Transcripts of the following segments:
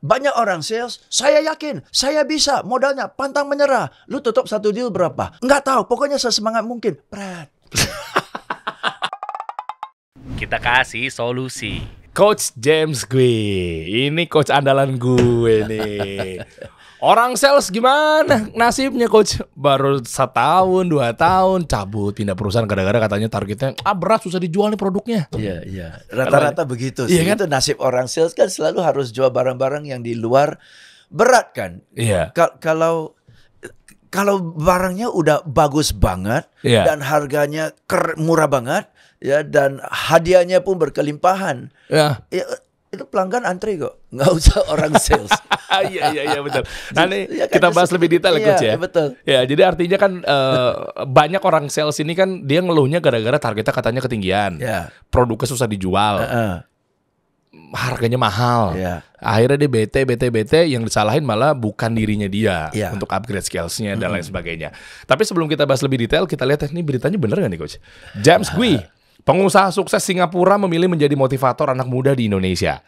Banyak orang sales, saya yakin, saya bisa, modalnya pantang menyerah. Lu tutup satu deal berapa? Enggak tahu, pokoknya sesemangat mungkin. Pret. Kita kasih solusi. Coach James gue, ini coach andalan gue nih. Orang sales gimana nasibnya coach? Baru setahun, dua tahun cabut pindah perusahaan gara-gara katanya targetnya ah berat susah dijual nih produknya. Iya iya. Rata-rata begitu iya sih. Iya kan? Itu nasib orang sales kan selalu harus jual barang-barang yang di luar berat kan. Iya. Ka kalau kalau barangnya udah bagus banget iya. dan harganya murah banget ya dan hadiahnya pun berkelimpahan. Iya. Ya itu pelanggan antri kok, nggak usah orang sales. Iya iya iya betul. Nanti ya, kan, kita bahas lebih detail ya, iya, coach ya. Ya Betul. Ya jadi artinya kan uh, banyak orang sales ini kan dia ngeluhnya gara-gara targetnya katanya ketinggian, ya. produknya susah dijual, uh -uh. harganya mahal. Ya. Akhirnya dia BT BT BT yang disalahin malah bukan dirinya dia ya. untuk upgrade skillsnya dan mm -hmm. lain sebagainya. Tapi sebelum kita bahas lebih detail kita lihat ini beritanya bener gak nih coach? James ah, Gui Pengusaha sukses Singapura memilih menjadi motivator anak muda di Indonesia.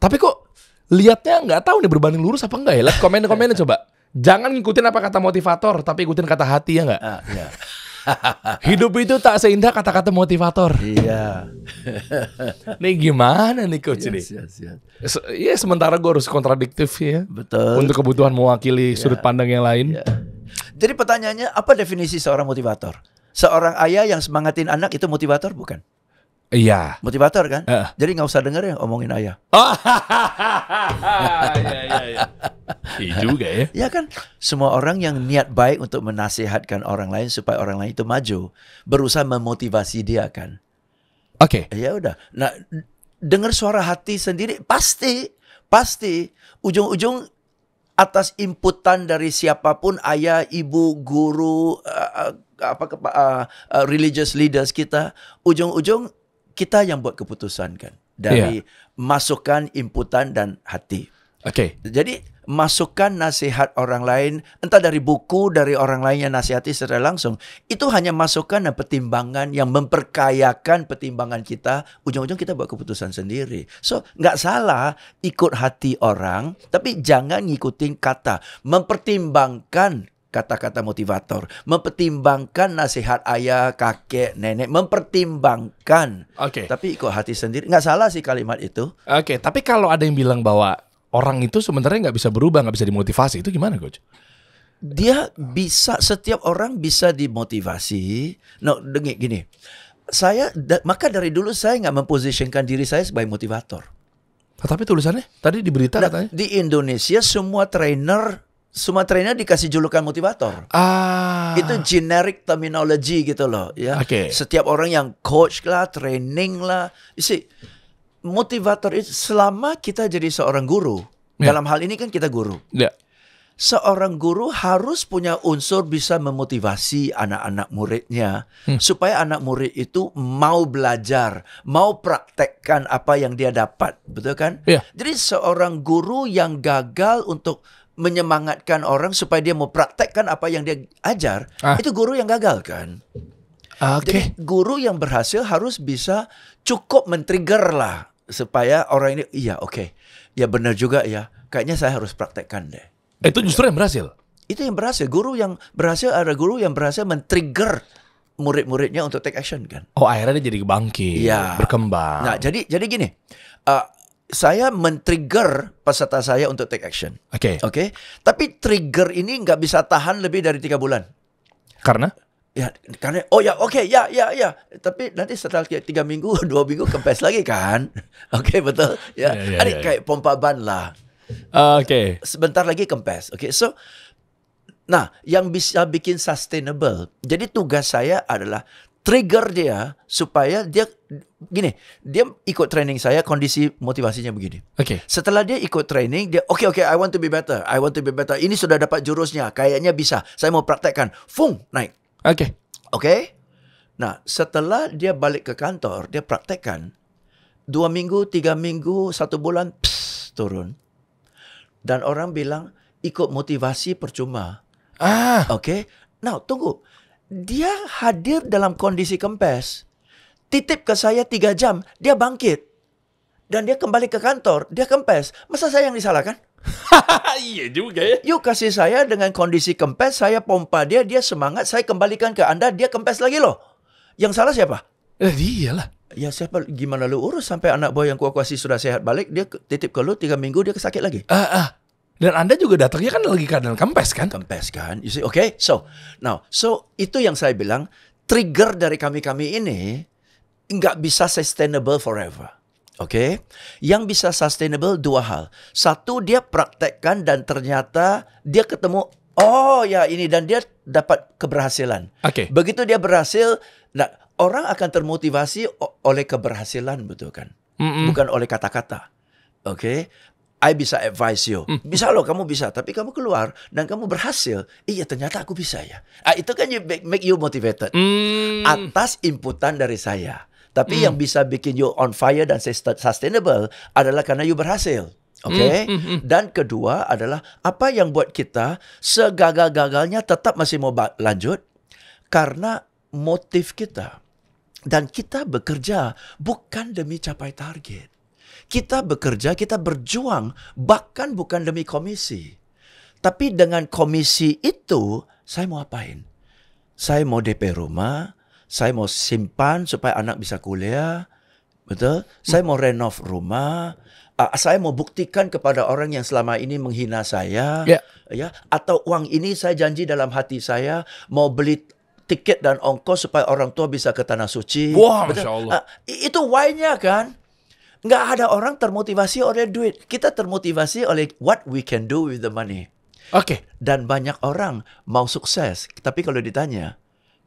Tapi kok liatnya nggak tahu nih berbanding lurus apa enggak ya? Lihat komen-komennya coba. Jangan ngikutin apa kata motivator, tapi ikutin kata hati ya nggak? Uh, Hidup itu tak seindah kata-kata motivator. Iya. nih gimana nih coach iya, ini? Iya sementara gue harus kontradiktif ya. Betul. Untuk kebutuhan mewakili iya. sudut pandang yang lain. Jadi pertanyaannya apa definisi seorang motivator? seorang ayah yang semangatin anak itu motivator bukan? Iya. Motivator kan? Uh. Jadi nggak usah denger ya omongin ayah. Oh, iya, iya, iya. Iya juga ya. Ya kan, semua orang yang niat baik untuk menasihatkan orang lain supaya orang lain itu maju, berusaha memotivasi dia kan. Oke. Okay. Ya udah. Nah, dengar suara hati sendiri pasti pasti ujung-ujung atas inputan dari siapapun ayah, ibu, guru, uh, apa uh, uh, religious leaders kita ujung-ujung kita yang buat keputusan kan dari yeah. masukan, inputan dan hati. Okay. Jadi masukan nasihat orang lain entah dari buku dari orang lain yang nasihati secara langsung itu hanya masukan dan pertimbangan yang memperkayakan pertimbangan kita ujung-ujung kita buat keputusan sendiri so nggak salah ikut hati orang tapi jangan ngikutin kata mempertimbangkan kata-kata motivator, mempertimbangkan nasihat ayah, kakek, nenek, mempertimbangkan. Oke. Okay. Tapi ikut hati sendiri. Nggak salah sih kalimat itu. Oke, okay, tapi kalau ada yang bilang bahwa orang itu sebenarnya nggak bisa berubah, nggak bisa dimotivasi, itu gimana, coach? Dia bisa setiap orang bisa dimotivasi. No, dengi gini. Saya da, maka dari dulu saya nggak memposisikan diri saya sebagai motivator. Tapi tulisannya tadi di nah, katanya. Di Indonesia semua trainer Sumatera ini dikasih julukan motivator. Ah. Itu generic terminology gitu loh, ya. Okay. Setiap orang yang coach lah, training lah, isi motivator itu selama kita jadi seorang guru. Yeah. Dalam hal ini kan kita guru. Yeah. Seorang guru harus punya unsur bisa memotivasi anak-anak muridnya hmm. supaya anak murid itu mau belajar, mau praktekkan apa yang dia dapat, betul kan? Yeah. Jadi seorang guru yang gagal untuk menyemangatkan orang supaya dia mau praktekkan apa yang dia ajar, ah. itu guru yang gagal kan. Ah, okay. Jadi guru yang berhasil harus bisa cukup men-trigger lah supaya orang ini iya oke. Okay. Ya benar juga ya. Kayaknya saya harus praktekkan deh. Itu justru yang berhasil. Itu yang berhasil. Guru yang berhasil ada guru yang berhasil men-trigger murid-muridnya untuk take action kan. Oh, akhirnya dia jadi bangkit, ya. berkembang. Nah, jadi jadi gini. Uh, saya men-trigger peserta saya untuk take action. Oke. Okay. Oke. Okay? Tapi trigger ini nggak bisa tahan lebih dari tiga bulan. Karena? Ya, karena oh ya oke okay, ya ya ya. Tapi nanti setelah tiga minggu, dua minggu kempes lagi kan? Oke okay, betul. Ya. Yeah, yeah, yeah, yeah, kayak pompa ban lah. Uh, oke. Okay. Sebentar lagi kempes. Oke. Okay, so nah yang bisa bikin sustainable. Jadi tugas saya adalah trigger dia supaya dia gini, dia ikut training saya kondisi motivasinya begini. Oke. Okay. Setelah dia ikut training, dia oke okay, oke okay, I want to be better. I want to be better. Ini sudah dapat jurusnya, kayaknya bisa. Saya mau praktekkan. Fung, naik. Oke. Okay. Oke. Okay? Nah, setelah dia balik ke kantor, dia praktekkan. Dua minggu, tiga minggu, satu bulan, pss, turun. Dan orang bilang, ikut motivasi percuma. Ah. Oke. Okay? Now, tunggu. Dia hadir dalam kondisi kempes titip ke saya tiga jam, dia bangkit. Dan dia kembali ke kantor, dia kempes. Masa saya yang disalahkan? iya juga ya. Yuk kasih saya dengan kondisi kempes, saya pompa dia, dia semangat, saya kembalikan ke Anda, dia kempes lagi loh. Yang salah siapa? Eh, dia lah. Ya siapa gimana lu urus sampai anak boy yang kuakuasi sudah sehat balik dia titip ke lu tiga minggu dia sakit lagi. Ah uh, uh. Dan Anda juga datangnya kan lagi keadaan kempes kan? Kempes kan. You see, okay. So, now, so itu yang saya bilang trigger dari kami-kami ini nggak bisa sustainable forever. Oke, okay? yang bisa sustainable dua hal. Satu dia praktekkan dan ternyata dia ketemu oh ya ini dan dia dapat keberhasilan. Oke. Okay. Begitu dia berhasil, nah orang akan termotivasi oleh keberhasilan betul kan? Mm -mm. Bukan oleh kata-kata. Oke. Okay? I bisa advise you. Mm. Bisa loh kamu bisa, tapi kamu keluar dan kamu berhasil. Iya ternyata aku bisa ya. Ah, itu kan you make, you motivated. mm. Atas inputan dari saya. Tapi mm. yang bisa bikin you on fire dan sustainable adalah karena you berhasil. Hmm, okay? Mm, mm, mm. Dan kedua adalah apa yang buat kita segagal-gagalnya tetap masih mau lanjut karena motif kita. Dan kita bekerja bukan demi capai target. Kita bekerja, kita berjuang bahkan bukan demi komisi. Tapi dengan komisi itu, saya mau apain? Saya mau DP rumah, saya mau simpan supaya anak bisa kuliah, betul? Saya mau renov rumah, uh, saya mau buktikan kepada orang yang selama ini menghina saya, yeah. ya, atau uang ini saya janji dalam hati saya mau beli tiket dan ongkos supaya orang tua bisa ke tanah suci. Wah, betul? Masya Allah. Uh, itu why-nya kan? Nggak ada orang termotivasi oleh duit. Kita termotivasi oleh what we can do with the money. Oke. Okay. Dan banyak orang mau sukses, tapi kalau ditanya,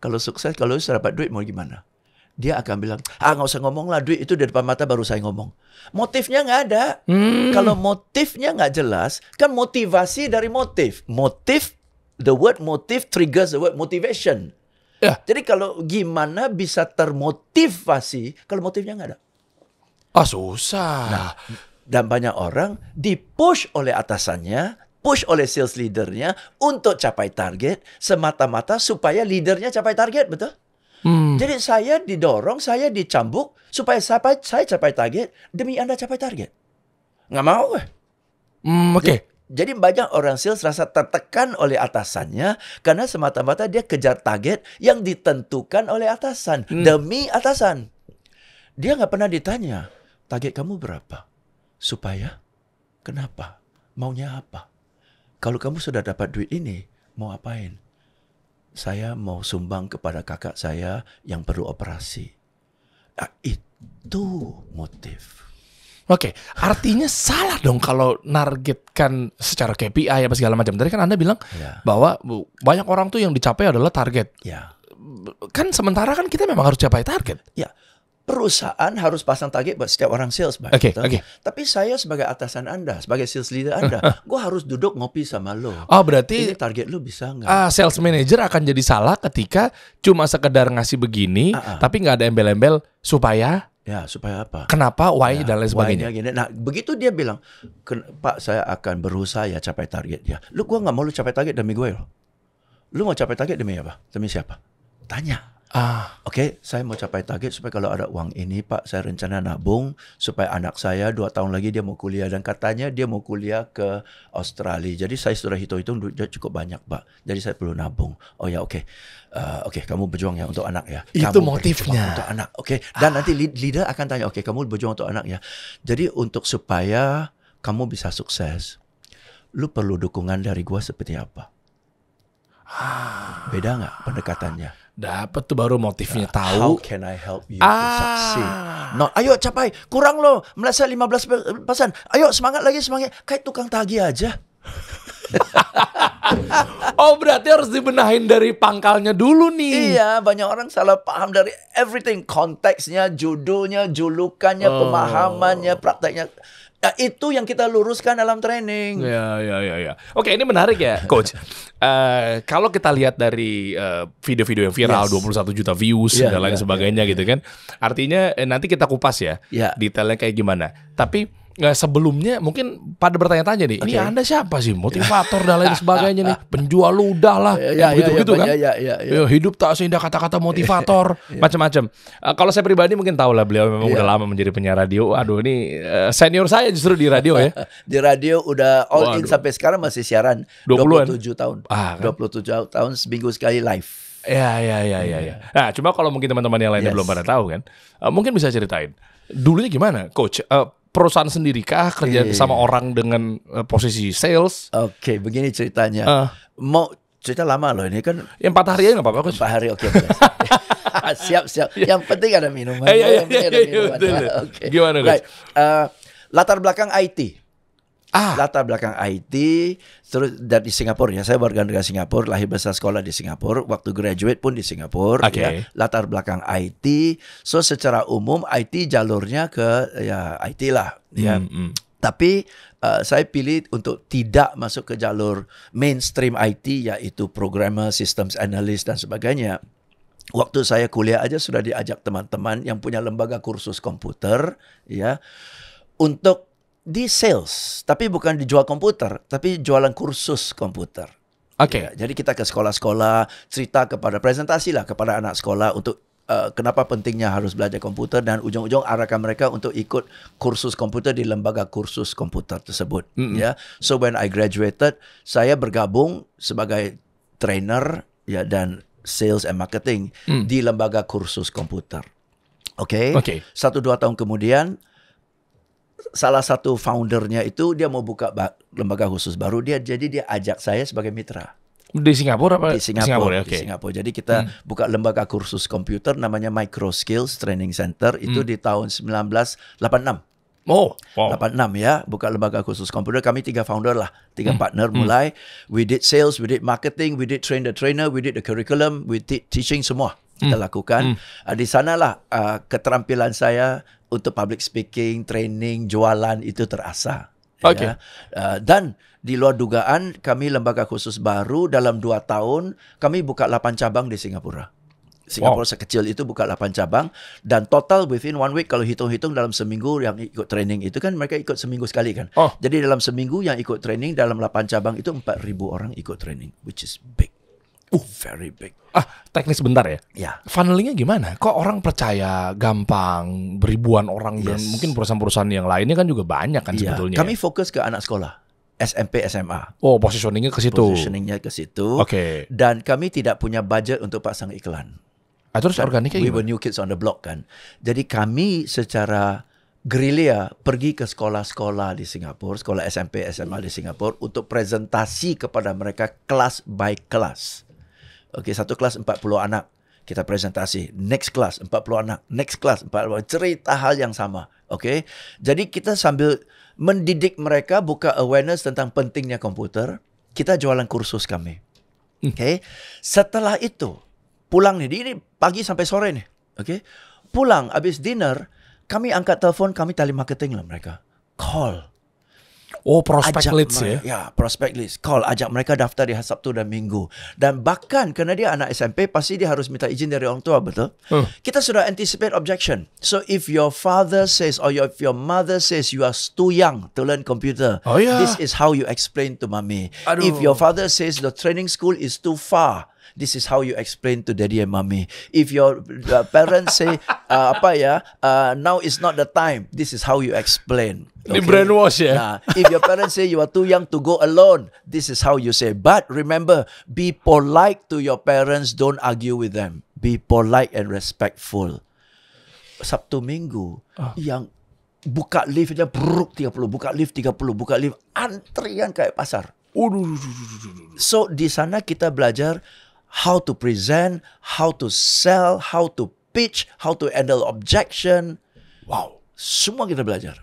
kalau sukses, kalau saya dapat duit mau gimana? Dia akan bilang, ah nggak usah ngomong lah, duit itu di depan mata baru saya ngomong. Motifnya nggak ada. Hmm. Kalau motifnya nggak jelas, kan motivasi dari motif. Motif, the word motif triggers the word motivation. Yeah. Jadi kalau gimana bisa termotivasi kalau motifnya nggak ada? Ah susah. Nah, dan banyak orang dipush oleh atasannya push oleh sales leadernya untuk capai target semata-mata supaya leadernya capai target, betul? Hmm. Jadi saya didorong, saya dicambuk supaya saya, saya capai target demi Anda capai target. Nggak mau. Eh. Hmm, Oke. Okay. Jadi, jadi banyak orang sales rasa tertekan oleh atasannya karena semata-mata dia kejar target yang ditentukan oleh atasan hmm. demi atasan. Dia nggak pernah ditanya target kamu berapa, supaya kenapa, maunya apa. Kalau kamu sudah dapat duit ini, mau apain? Saya mau sumbang kepada kakak saya yang perlu operasi. Nah, itu motif. Oke, okay. artinya salah dong kalau nargetkan secara KPI apa segala macam. Tadi kan Anda bilang yeah. bahwa banyak orang tuh yang dicapai adalah target. Ya. Kan sementara kan kita memang harus capai target. Ya perusahaan harus pasang target buat setiap orang sales, Pak. Okay, gitu. okay. Tapi saya sebagai atasan Anda, sebagai sales leader Anda, uh, uh. gue harus duduk ngopi sama lo. Oh, berarti ini target lo bisa nggak? Uh, sales manager akan jadi salah ketika cuma sekedar ngasih begini, uh -uh. tapi nggak ada embel-embel supaya Ya, supaya apa? Kenapa, why, ya, dan lain sebagainya. Gini. Nah, begitu dia bilang, Pak, saya akan berusaha ya capai target ya. Lu, gue nggak mau lu capai target demi gue loh. Ya? Lu mau capai target demi apa? Demi siapa? Tanya. Ah. Oke, okay, saya mau capai target supaya kalau ada uang ini, Pak, saya rencana nabung supaya anak saya dua tahun lagi dia mau kuliah dan katanya dia mau kuliah ke Australia. Jadi saya sudah hitung-hitung duitnya cukup banyak, Pak. Jadi saya perlu nabung. Oh ya, oke. Okay. Uh, eh, oke, okay, kamu berjuang ya untuk anak ya. Itu kamu motifnya. Untuk anak, oke. Okay? Dan ah. nanti leader akan tanya, oke, okay, kamu berjuang untuk anak ya. Jadi untuk supaya kamu bisa sukses, lu perlu dukungan dari gua seperti apa? Ah. Beda nggak pendekatannya? Dapat tuh baru motifnya uh, tahu. How can I help you ah. succeed? No, ayo capai, kurang loh, meleset 15 pasan. Ayo semangat lagi, semangat. Kayak tukang tagi aja. oh berarti harus dibenahin dari pangkalnya dulu nih. Iya banyak orang salah paham dari everything konteksnya, judulnya, julukannya, oh. pemahamannya, prakteknya. Ya, itu yang kita luruskan dalam training. Ya, ya, ya, ya. Oke, ini menarik ya, coach. uh, kalau kita lihat dari video eh, video-video yang viral yes. 21 juta views yeah, dan lain yeah, ya, sebagainya yeah. gitu kan. Artinya eh, nanti kita kupas ya yeah. detailnya kayak gimana. Tapi nggak sebelumnya mungkin pada bertanya-tanya nih, okay. ini anda siapa sih motivator dan lain sebagainya nih, penjual ludah lah, ya, gitu gitu ya, kan, ya ya, ya, ya, ya. hidup tak seindah kata-kata motivator, macam-macam. Uh, kalau saya pribadi mungkin tahu lah beliau memang udah lama menjadi penyiar radio. Aduh ini uh, senior saya justru di radio ya. di radio udah all Waduh. in sampai sekarang masih siaran 20 27 tahun, ah, kan? 27 tahun seminggu sekali live. Ya, ya, ya, ya, ya. Nah, cuma kalau mungkin teman-teman yang lainnya yes. belum pada tahu kan, eh, mungkin bisa ceritain dulunya gimana, coach? Uh, perusahaan sendiri kah kerja yeah. sama orang dengan uh, posisi sales? Oke, okay, begini ceritanya. Uh, Mau cerita lama loh ini kan. Yang empat hari aja nggak apa-apa. Empat hari oke. Okay, ah, siap siap. Iya. Yang penting ada minuman. iya yeah, yeah, yeah, yeah, yeah, yeah, yeah, Ah. Latar belakang IT, terus dari Singapura ya. Saya warga negara Singapura, lahir besar sekolah di Singapura, waktu graduate pun di Singapura. Okay. Ya. Latar belakang IT, so secara umum IT jalurnya ke ya IT lah. Ya. -hmm. hmm. Tapi uh, saya pilih untuk tidak masuk ke jalur mainstream IT, yaitu programmer, systems analyst dan sebagainya. Waktu saya kuliah aja sudah diajak teman-teman yang punya lembaga kursus komputer, ya, untuk di sales, tapi bukan dijual komputer, tapi jualan kursus komputer. Oke. Okay. Ya, jadi kita ke sekolah-sekolah, cerita kepada presentasi lah kepada anak sekolah untuk uh, kenapa pentingnya harus belajar komputer dan ujung-ujung arahkan mereka untuk ikut kursus komputer di lembaga kursus komputer tersebut. Mm -hmm. Ya. So when I graduated, saya bergabung sebagai trainer ya dan sales and marketing mm. di lembaga kursus komputer. Oke. Okay? Oke. Okay. Satu dua tahun kemudian salah satu foundernya itu dia mau buka lembaga khusus baru dia jadi dia ajak saya sebagai mitra di Singapura apa di Singapura, Singapura okay. di Singapura jadi kita hmm. buka lembaga kursus komputer namanya Micro Skills Training Center itu hmm. di tahun 1986 Oh, wow. 86 ya, buka lembaga khusus komputer. Kami tiga founder lah, tiga hmm. partner hmm. mulai. We did sales, we did marketing, we did train the trainer, we did the curriculum, we did teaching semua hmm. kita lakukan. Hmm. Uh, di sanalah uh, keterampilan saya untuk public speaking, training, jualan itu terasa. Okay. Ya. Uh, dan di luar dugaan kami lembaga khusus baru dalam dua tahun kami buka 8 cabang di Singapura. Singapura wow. sekecil itu buka 8 cabang dan total within one week kalau hitung-hitung dalam seminggu yang ikut training itu kan mereka ikut seminggu sekali kan. Oh. Jadi dalam seminggu yang ikut training dalam 8 cabang itu 4000 orang ikut training which is big. Uh, very big. Ah, teknis bentar ya. Ya. Funnelingnya gimana? Kok orang percaya gampang beribuan orang yes. dan mungkin perusahaan-perusahaan yang lainnya kan juga banyak kan ya. sebetulnya. Kami ya? fokus ke anak sekolah. SMP, SMA. Oh, positioningnya ke situ. Positioningnya ke situ. Oke. Okay. Dan kami tidak punya budget untuk pasang iklan. Ah, terus organiknya organiknya We were new kids on the block kan. Jadi kami secara gerilya pergi ke sekolah-sekolah di Singapura, sekolah SMP, SMA di Singapura untuk presentasi kepada mereka kelas by kelas. Okey, satu kelas 40 anak kita presentasi. Next kelas 40 anak. Next kelas 40 cerita hal yang sama. Okey. Jadi kita sambil mendidik mereka buka awareness tentang pentingnya komputer, kita jualan kursus kami. Hmm. Okey. Setelah itu, pulang ni Ini pagi sampai sore nih. Okey. Pulang habis dinner, kami angkat telefon, kami tali marketing lah mereka. Call. Oh prospect ajak list ya? Ya prospect list. Call ajak mereka daftar di hari Sabtu dan Minggu. Dan bahkan kerana dia anak SMP pasti dia harus minta izin dari orang tua betul? Hmm. Kita sudah anticipate objection. So if your father says or if your mother says you are too young to learn computer, oh, yeah. this is how you explain to mommy. Aduh. If your father says the training school is too far, This is how you explain to daddy and mommy. If your uh, parents say uh, apa ya, uh, now is not the time. This is how you explain. Okay. brand wash ya. Eh? Nah, if your parents say you are too young to go alone, this is how you say. But remember, be polite to your parents. Don't argue with them. Be polite and respectful. Sabtu Minggu oh. yang buka lift dia beruk tiga puluh, buka lift tiga puluh, buka lift antrian kayak pasar. Oh, so di sana kita belajar how to present, how to sell, how to pitch, how to handle objection. Wow, semua kita belajar.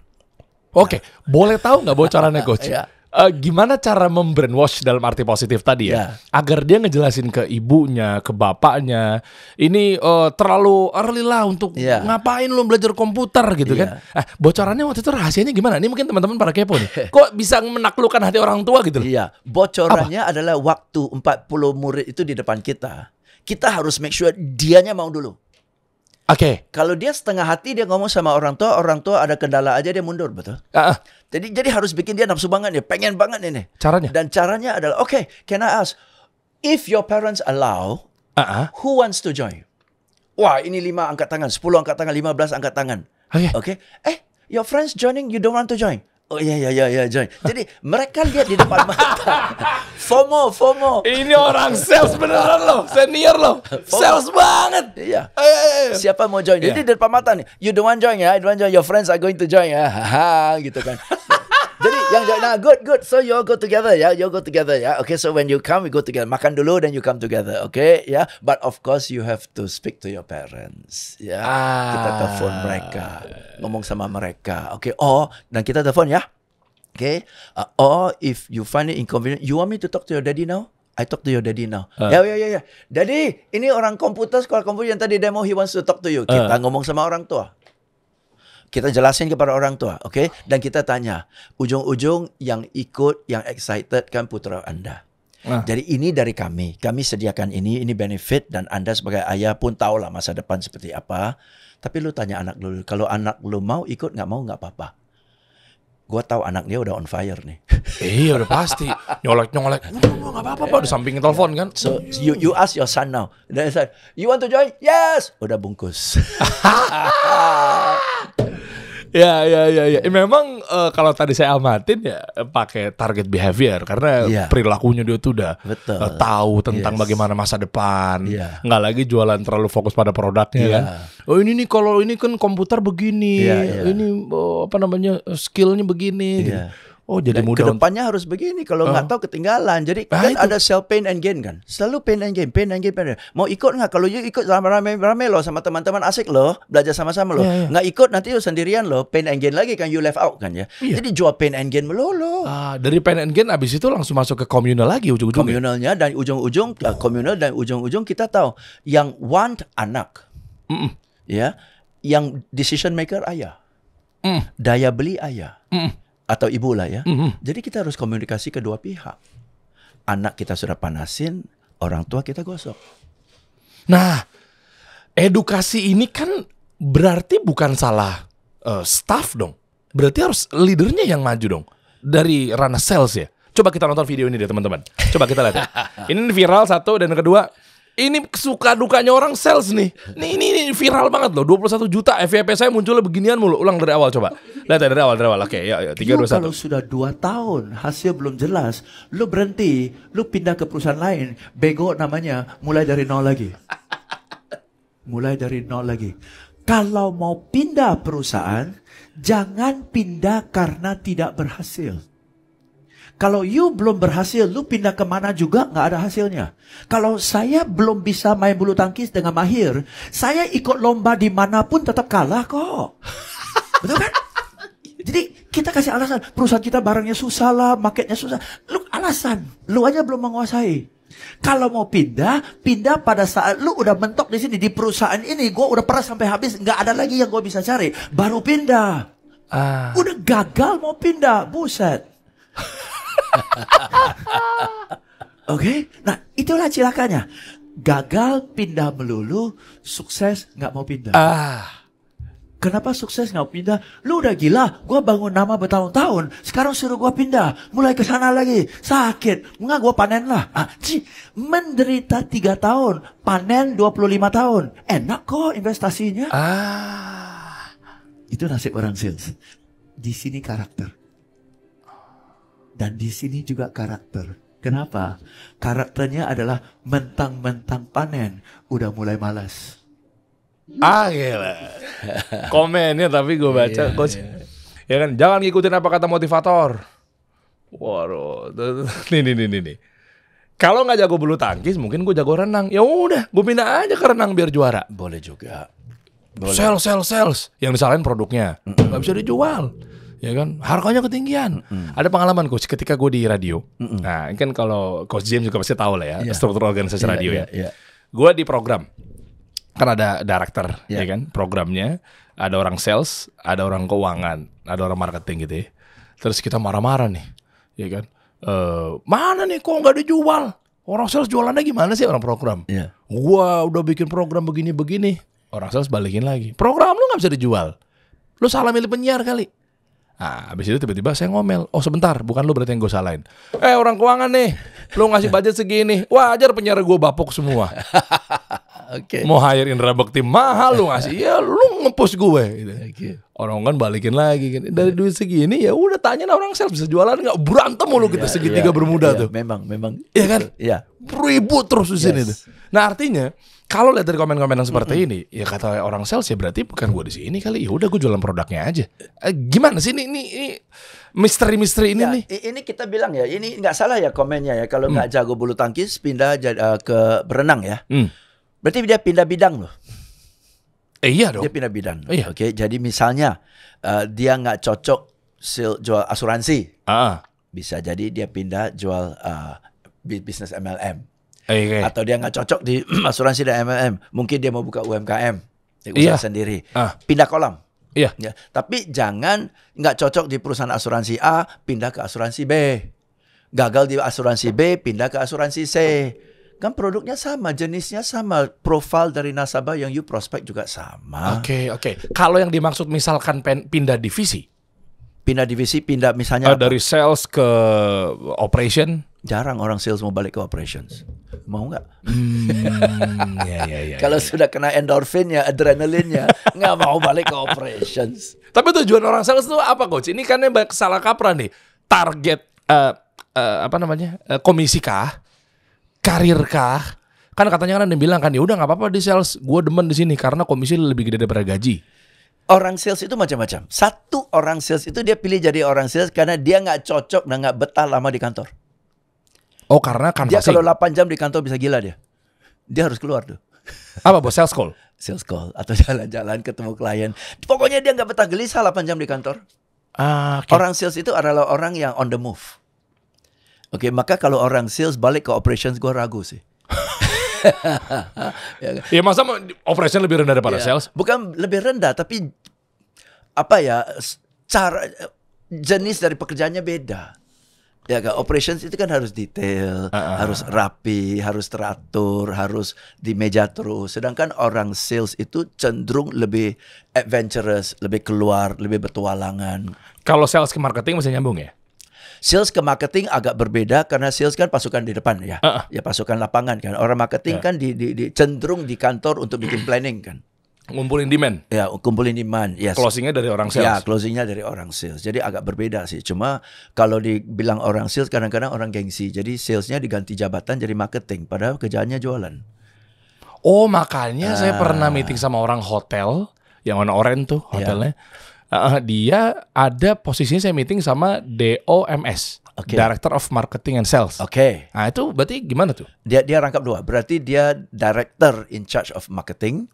Oke, okay. boleh tahu nggak bocorannya coach? yeah. Iya. Uh, gimana cara membrainwash dalam arti positif tadi ya? Yeah. Agar dia ngejelasin ke ibunya, ke bapaknya, ini uh, terlalu early lah untuk yeah. ngapain lu belajar komputer gitu yeah. kan? eh, bocorannya waktu itu rahasianya gimana? Ini mungkin teman-teman para kepo nih. Kok bisa menaklukkan hati orang tua gitu loh? Iya, yeah. bocorannya Apa? adalah waktu 40 murid itu di depan kita. Kita harus make sure dianya mau dulu. Oke. Okay. Kalau dia setengah hati dia ngomong sama orang tua, orang tua ada kendala aja dia mundur, betul? Uh, uh. Jadi jadi harus bikin dia nafsu banget ya, pengen banget ini. Caranya? Dan caranya adalah, oke, okay, can I ask, if your parents allow, uh -uh. who wants to join? Wah, ini lima angkat tangan, sepuluh angkat tangan, lima belas angkat tangan. Oke. Okay. okay. Eh, your friends joining, you don't want to join? Oh iya iya iya iya Joy. Jadi mereka lihat di depan mata. FOMO, FOMO. Ini orang sales beneran loh, senior loh. Sales banget. Iya. Ay, ay, ay. Siapa mau join? Jadi iya. di depan mata nih. You don't want join ya? You don't want join. Your friends are going to join ya. Haha gitu kan. Jadi yang jadi nah good good so you all go together ya, yeah? you all go together ya. Yeah? Okay, so when you come we go together. Makan dulu then you come together, okay? Ya. Yeah? But of course you have to speak to your parents ya. Yeah? Ah. Kita telepon mereka, ngomong sama mereka. okay? oh dan kita telepon ya. Okay? Uh, or if you find it inconvenient, you want me to talk to your daddy now? I talk to your daddy now. Uh. Ya, ya, ya, ya. Daddy, ini orang komputer, sekolah komputer yang tadi demo, he wants to talk to you. Kita uh. ngomong sama orang tua. Kita jelasin kepada orang tua, okay? Dan kita tanya, ujung-ujung yang ikut, yang excited kan putra anda. Nah. Jadi ini dari kami. Kami sediakan ini, ini benefit dan Anda sebagai ayah pun tahu lah masa depan seperti apa. Tapi lu tanya anak dulu. Kalau anak lu mau ikut nggak mau nggak apa-apa. Gua tahu anak dia udah on fire nih. Iya udah pasti. Nyolek nyolek. Udah nggak apa-apa. Udah samping telepon kan. So you you ask your son now. Then said, you want to join? Yes. Udah bungkus. ya ya ya ya. Iya. Memang uh, kalau tadi saya amatin ya eh, pakai target behavior karena ya. perilakunya dia tuh udah Betul. Uh, tahu tentang yes. bagaimana masa depan. ya. Nggak lagi jualan terlalu fokus pada produknya ya. kan. Oh ini nih kalau ini kan komputer begini, ya, ya. ini oh, apa namanya skillnya begini. ya. Gitu Oh jadi mudah. Kedepannya harus begini. Kalau nggak oh. tahu ketinggalan. Jadi ah, kan itu. ada sell pain and gain kan. Selalu pain and gain, pain and gain, pain and gain. Mau ikut nggak? Kalau you ikut rame-rame loh sama teman-teman asik loh. Belajar sama-sama loh. Yeah, yeah. Nggak ikut nanti lo sendirian loh. Pain and gain lagi kan you left out kan ya. Yeah. Jadi jual pain and gain melulu. Ah, dari pain and gain abis itu langsung masuk ke communal lagi ujung ujung Communalnya dan ujung-ujung oh. communal dan ujung-ujung kita tahu yang want anak. Mm -mm. Ya, yang decision maker ayah. Mm. Daya beli ayah. Mm -mm atau ibu lah ya. Mm-hmm. Jadi kita harus komunikasi kedua pihak. Anak kita sudah panasin, orang tua kita gosok. Nah, edukasi ini kan berarti bukan salah uh, staff dong. Berarti harus leadernya yang maju dong. Dari ranah sales ya. Coba kita nonton video ini deh teman-teman. Coba kita lihat. Ya. ini viral satu dan kedua ini suka dukanya orang sales nih. Nih ini, ini viral banget loh. 21 juta FYP saya munculnya beginian mulu. Ulang dari awal coba. Lihat dari awal dari awal. Oke, ya ya 321. Kalau sudah 2 tahun hasil belum jelas, lu berhenti, lu pindah ke perusahaan lain, bego namanya, mulai dari nol lagi. Mulai dari nol lagi. Kalau mau pindah perusahaan, jangan pindah karena tidak berhasil. Kalau you belum berhasil, lu pindah kemana juga nggak ada hasilnya. Kalau saya belum bisa main bulu tangkis dengan mahir, saya ikut lomba dimanapun tetap kalah kok. Betul kan? Jadi kita kasih alasan, perusahaan kita barangnya susah lah, marketnya susah. Lu alasan, lu aja belum menguasai. Kalau mau pindah, pindah pada saat lu udah mentok di sini di perusahaan ini, gue udah pernah sampai habis, nggak ada lagi yang gue bisa cari, baru pindah. Ah. Udah gagal mau pindah, buset. Oke, okay? nah itulah cilakanya. Gagal pindah melulu, sukses nggak mau pindah. Ah. Kenapa sukses nggak pindah? Lu udah gila, gua bangun nama bertahun-tahun. Sekarang suruh gua pindah, mulai ke sana lagi. Sakit, nggak gua panen lah. Ah, ci, menderita tiga tahun, panen 25 tahun. Enak kok investasinya. Ah. Itu nasib orang sales. Di sini karakter. Dan di sini juga karakter. Kenapa? Karakternya adalah mentang-mentang panen udah mulai malas. Ah gila. Komennya tapi gue baca yeah, Yeah. Ya kan, jangan ngikutin apa kata motivator. Waduh, nih nih nih nih. Kalau nggak jago bulu tangkis, mungkin gue jago renang. Ya udah, gue pindah aja ke renang biar juara. Boleh juga. Boleh. Sales, sales, sales. Yang disalahin produknya nggak mm bisa dijual ya kan harganya ketinggian. mm Ada pengalaman coach ketika gue di radio. Mm-hmm. Nah, ini kan kalau coach James juga pasti tahu lah ya yeah. struktur organisasi yeah, radio yeah, ya. Yeah. Gue di program kan ada director yeah. ya kan programnya, ada orang sales, ada orang keuangan, ada orang marketing gitu ya. Terus kita marah-marah nih, ya kan? E, mana nih kok nggak dijual? Orang sales jualannya gimana sih orang program? Yeah. Gua udah bikin program begini-begini, orang sales balikin lagi. Program lu nggak bisa dijual. Lu salah milih penyiar kali. Nah, habis itu tiba-tiba saya ngomel. Oh sebentar, bukan lu berarti yang gue salahin. Eh orang keuangan nih, lu ngasih budget segini. Wah ajar penyiar gue bapuk semua. okay. Mau hire Indra Bekti mahal lu ngasih. Ya lu ngepus gue. Gitu. Okay. Orang kan balikin lagi. Gitu. Dari duit segini ya udah tanya orang sales bisa jualan nggak? Berantem lu kita iya, segitiga yeah, bermuda yeah, tuh. Memang, memang. Iya kan? Iya. Yeah ribut terus di sini. Yes. Nah artinya kalau lihat dari komen-komen yang seperti mm -hmm. ini, ya kata orang sales ya berarti bukan gue di sini kali. Ya udah gue jualan produknya aja. Eh, gimana sih ini ini, misteri-misteri ini ya, nih? Ini kita bilang ya, ini nggak salah ya komennya ya. Kalau nggak mm. jago bulu tangkis pindah eh, ke berenang ya. Mm. Berarti dia pindah bidang loh. Eh, iya dong. Dia pindah bidang. Eh, iya. Oke, jadi misalnya uh, dia nggak cocok jual asuransi. -uh. Bisa jadi dia pindah jual uh, bisnis MLM. Okay. Atau dia nggak cocok di asuransi dan MLM, mungkin dia mau buka UMKM, di iya. usaha yeah. sendiri. Uh. Pindah kolam. Yeah. Ya, tapi jangan nggak cocok di perusahaan asuransi A, pindah ke asuransi B. Gagal di asuransi B, pindah ke asuransi C. Kan produknya sama, jenisnya sama, profil dari nasabah yang you prospect juga sama. Oke, okay, oke. Okay. Kalau yang dimaksud misalkan pindah divisi, pindah divisi, pindah misalnya uh, dari sales ke operation jarang orang sales mau balik ke operations. Mau nggak? Hmm, ya, ya, ya, Kalau sudah kena endorfinnya, adrenalinnya, nggak mau balik ke operations. Tapi tujuan orang sales itu apa, coach? Ini kan banyak salah kaprah nih. Target uh, uh, apa namanya? Uh, komisi kah? Karir kah? Kan katanya kan ada yang bilang kan, ya udah nggak apa-apa di sales, gue demen di sini karena komisi lebih gede daripada gaji orang sales itu macam-macam. Satu orang sales itu dia pilih jadi orang sales karena dia nggak cocok dan nggak betah lama di kantor. Oh karena kan Dia kalau 8 jam di kantor bisa gila dia. Dia harus keluar tuh. Apa bos sales call? Sales call atau jalan-jalan ketemu klien. Pokoknya dia nggak betah gelisah 8 jam di kantor. Ah, okay. Orang sales itu adalah orang yang on the move. Oke, okay, maka kalau orang sales balik ke operations gue ragu sih. ya, kan? ya masa operation lebih rendah daripada ya. sales? Bukan lebih rendah, tapi apa ya cara jenis dari pekerjaannya beda ya kan operations itu kan harus detail, uh -uh. harus rapi, harus teratur, harus di meja terus. Sedangkan orang sales itu cenderung lebih adventurous, lebih keluar, lebih bertualangan. Kalau sales ke marketing masih nyambung ya? Sales ke marketing agak berbeda karena sales kan pasukan di depan ya, uh -uh. ya pasukan lapangan kan. Orang marketing uh. kan di, di, di cenderung di kantor untuk bikin planning kan ngumpulin demand. Ya, kumpulin demand. Yes. Closingnya dari orang ya, sales. Ya, closingnya dari orang sales. Jadi agak berbeda sih. Cuma kalau dibilang orang sales kadang-kadang orang gengsi. Jadi salesnya diganti jabatan jadi marketing. Padahal kerjaannya jualan. Oh, makanya uh, saya ah. pernah meeting sama orang hotel yang on orange tuh ya. hotelnya. Yeah. Uh, dia ada posisinya saya meeting sama DOMS okay. Director of Marketing and Sales. Oke. Okay. Nah, itu berarti gimana tuh? Dia dia rangkap dua. Berarti dia Director in charge of Marketing.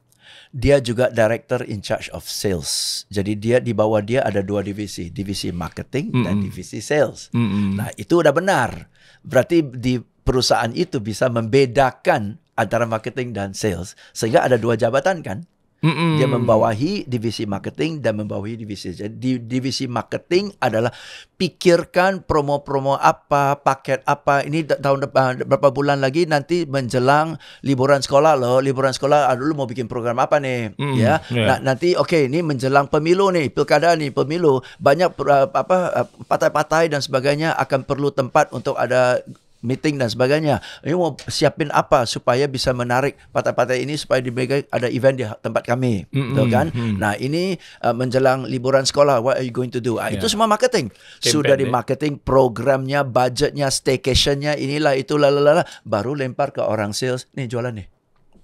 Dia juga director in charge of sales. Jadi dia di bawah dia ada dua divisi, divisi marketing mm -hmm. dan divisi sales. Mm -hmm. Nah, itu udah benar. Berarti di perusahaan itu bisa membedakan antara marketing dan sales sehingga ada dua jabatan kan Mm-mm. Dia membawahi divisi marketing dan membawahi divisi. Jadi divisi marketing adalah pikirkan promo-promo apa, paket apa. Ini tahun depan berapa bulan lagi nanti menjelang liburan sekolah loh. Liburan sekolah aduh ah, lu mau bikin program apa nih? Mm, ya. Yeah. Nah, nanti oke okay, ini menjelang pemilu nih, pilkada nih, pemilu banyak uh, apa uh, partai-partai dan sebagainya akan perlu tempat untuk ada meeting dan sebagainya. Ini mau siapin apa supaya bisa menarik partai-partai ini supaya di Mega ada event di tempat kami, mm-hmm. kan? Mm-hmm. Nah ini uh, menjelang liburan sekolah, what are you going to do? Uh, yeah. Itu ya. semua marketing. Campaign, Sudah di marketing programnya, budgetnya, staycationnya, inilah itu lalala, baru lempar ke orang sales, nih jualan nih.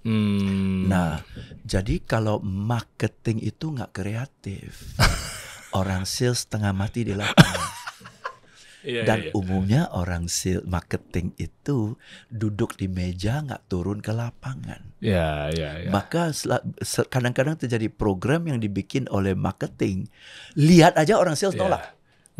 Hmm. Nah, jadi kalau marketing itu nggak kreatif, orang sales tengah mati di lapangan. Iya, iya, Dan iya. umumnya orang sales marketing itu duduk di meja nggak turun ke lapangan. Iya, iya, iya. Maka kadang-kadang terjadi program yang dibikin oleh marketing. Lihat aja orang sales iya. tolak.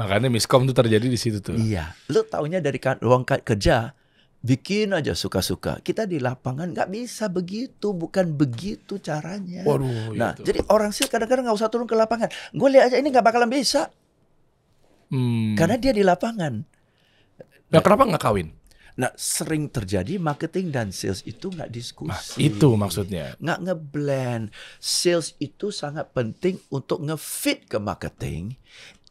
Makanya miskom itu terjadi di situ tuh. Iya, lu taunya dari ruang kerja bikin aja suka-suka. Kita di lapangan nggak bisa begitu, bukan begitu caranya. Waduh. Nah, gitu. jadi orang sales kadang-kadang nggak usah turun ke lapangan. Gue lihat aja ini nggak bakalan bisa. Hmm. Karena dia di lapangan. Nah, nah kenapa nggak kawin? Nah, sering terjadi marketing dan sales itu nggak nah, diskusi. Nah, itu maksudnya. Nggak ngeblend. Sales itu sangat penting untuk ngefit ke marketing.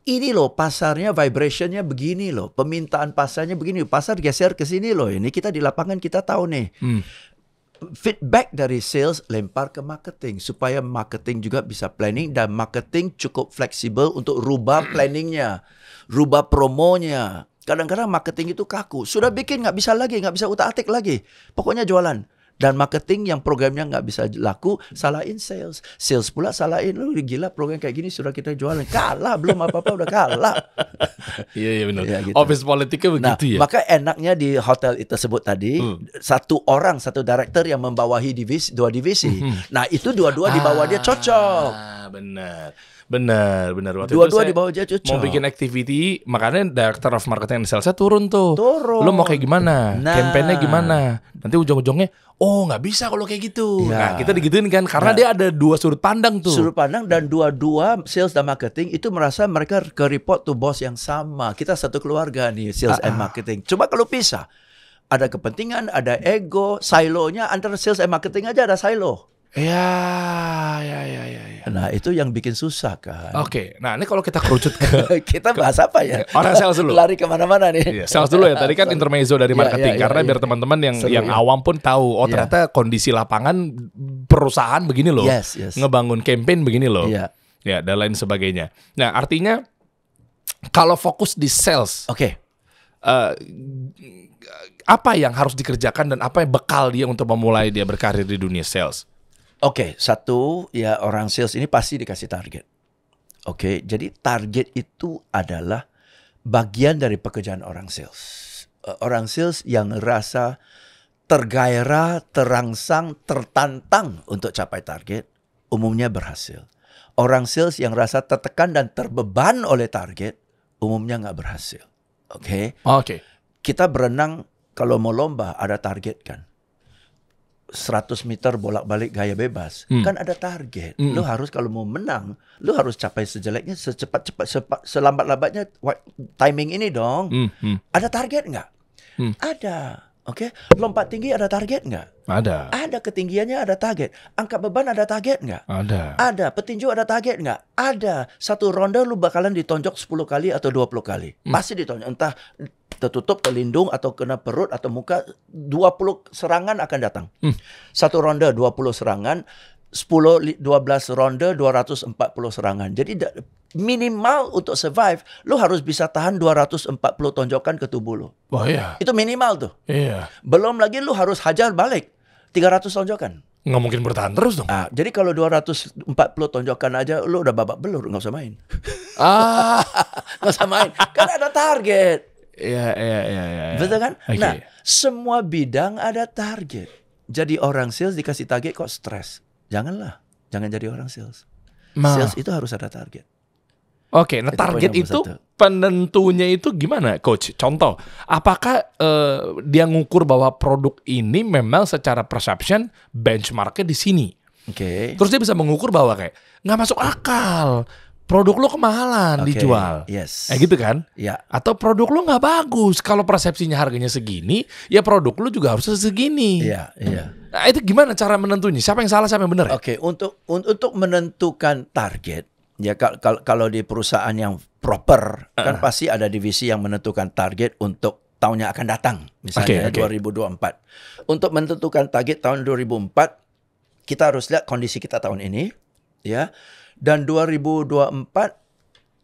Ini loh pasarnya vibrationnya begini loh, permintaan pasarnya begini, pasar geser ke sini loh. Ini kita di lapangan kita tahu nih. Hmm. Feedback dari sales lempar ke marketing supaya marketing juga bisa planning dan marketing cukup fleksibel untuk rubah planningnya rubah promonya. Kadang-kadang marketing itu kaku. Sudah bikin nggak bisa lagi, nggak bisa utak-atik lagi. Pokoknya jualan. Dan marketing yang programnya nggak bisa laku, salahin sales. Sales pula salahin, lu gila program kayak gini sudah kita jualan. Kalah, belum apa-apa udah kalah. Iya, iya benar. Ya, gitu. Office politiknya nah, begitu nah, ya. Maka enaknya di hotel tersebut tadi, hmm. satu orang, satu director yang membawahi divisi, dua divisi. Hmm. Nah itu dua-dua di bawah dia cocok. Ah, benar. Benar, benar. Waktu Dua-dua di bawah aja cocok. Mau bikin activity, makanya director of marketing and sales turun tuh. Turun. Lo mau kayak gimana? Nah. Campaignnya gimana? Nanti ujung-ujungnya, oh nggak bisa kalau kayak gitu. Ya. Nah kita digituin kan, karena nah. dia ada dua sudut pandang tuh. Sudut pandang dan dua-dua sales dan marketing itu merasa mereka ke report to bos yang sama. Kita satu keluarga nih sales uh and marketing. Cuma kalau pisah, ada kepentingan, ada ego, silonya antara sales and marketing aja ada silo. Ya, ya, ya, ya. ya. Nah itu yang bikin susah kan. Oke, okay. nah ini kalau kita kerucut ke kita bahas apa ya? Orang sales dulu. Lari kemana-mana nih. Iya, sales dulu ya. Tadi kan intermezzo dari iya, marketing ya, ya, karena iya, biar iya. teman-teman yang Seru, yang ya. awam pun tahu. Oh ternyata kondisi lapangan perusahaan begini loh. Yes, yes. Ngebangun campaign begini loh. Iya. Ya dan lain sebagainya. Nah artinya kalau fokus di sales. Oke. Okay. Uh, eh, apa yang harus dikerjakan dan apa yang bekal dia untuk memulai dia berkarir di dunia sales? Oke, okay, satu ya orang sales ini pasti dikasih target. Oke, okay, jadi target itu adalah bagian dari pekerjaan orang sales. Eh, orang sales yang rasa tergairah, terangsang, tertantang untuk capai target, umumnya berhasil. Orang sales yang rasa tertekan dan terbeban oleh target, umumnya nggak berhasil. Oke. Okay? Oke. Okay. Kita berenang kalau mau lomba ada target kan. 100 meter bolak-balik gaya bebas, hmm. kan ada target. Hmm. Lu harus kalau mau menang, lu harus capai sejeleknya secepat-cepat selambat-lambatnya timing ini dong. Hmm. Hmm. Ada target nggak? Hmm. Ada. Oke, okay? lompat tinggi ada target nggak? Ada. Ada ketinggiannya ada target. Angkat beban ada target nggak? Ada. Ada. Petinju ada target nggak? Ada. Satu ronde lu bakalan ditonjok 10 kali atau 20 kali. Hmm. Pasti ditonjok. Entah tertutup, terlindung atau kena perut atau muka 20 serangan akan datang. Hmm. Satu ronde 20 serangan, 10 12 ronde 240 serangan. Jadi minimal untuk survive lu harus bisa tahan 240 tonjokan ke tubuh lu. oh, iya. Itu minimal tuh. Iya. Belum lagi lu harus hajar balik 300 tonjokan. Nggak mungkin bertahan terus dong. Nah, jadi kalau 240 tonjokan aja lu udah babak belur nggak usah main. Ah, nggak usah main. Karena ada target. Iya, iya, iya, iya. Betul kan? Okay. Nah, semua bidang ada target. Jadi orang sales dikasih target kok stres. Janganlah. Jangan jadi orang sales. Ma. Nah. Sales itu harus ada target. Oke, okay, nah target itu, itu penentunya itu gimana, coach? Contoh, apakah uh, dia ngukur bahwa produk ini memang secara perception benchmarknya di sini? Oke. Okay. Terus dia bisa mengukur bahwa kayak nggak masuk akal, produk lu kemahalan okay. dijual. Yes. Eh gitu kan? Ya. Atau produk lu nggak bagus. Kalau persepsinya harganya segini, ya produk lu juga harus segini. Iya, iya. Nah, itu gimana cara menentunya? Siapa yang salah, siapa yang benar? Ya? Oke, okay. untuk un untuk menentukan target ya kalau kalau di perusahaan yang proper uh. kan pasti ada divisi yang menentukan target untuk tahunnya akan datang, misalnya okay, okay. 2024. Untuk menentukan target tahun 2004, kita harus lihat kondisi kita tahun ini, ya dan 2024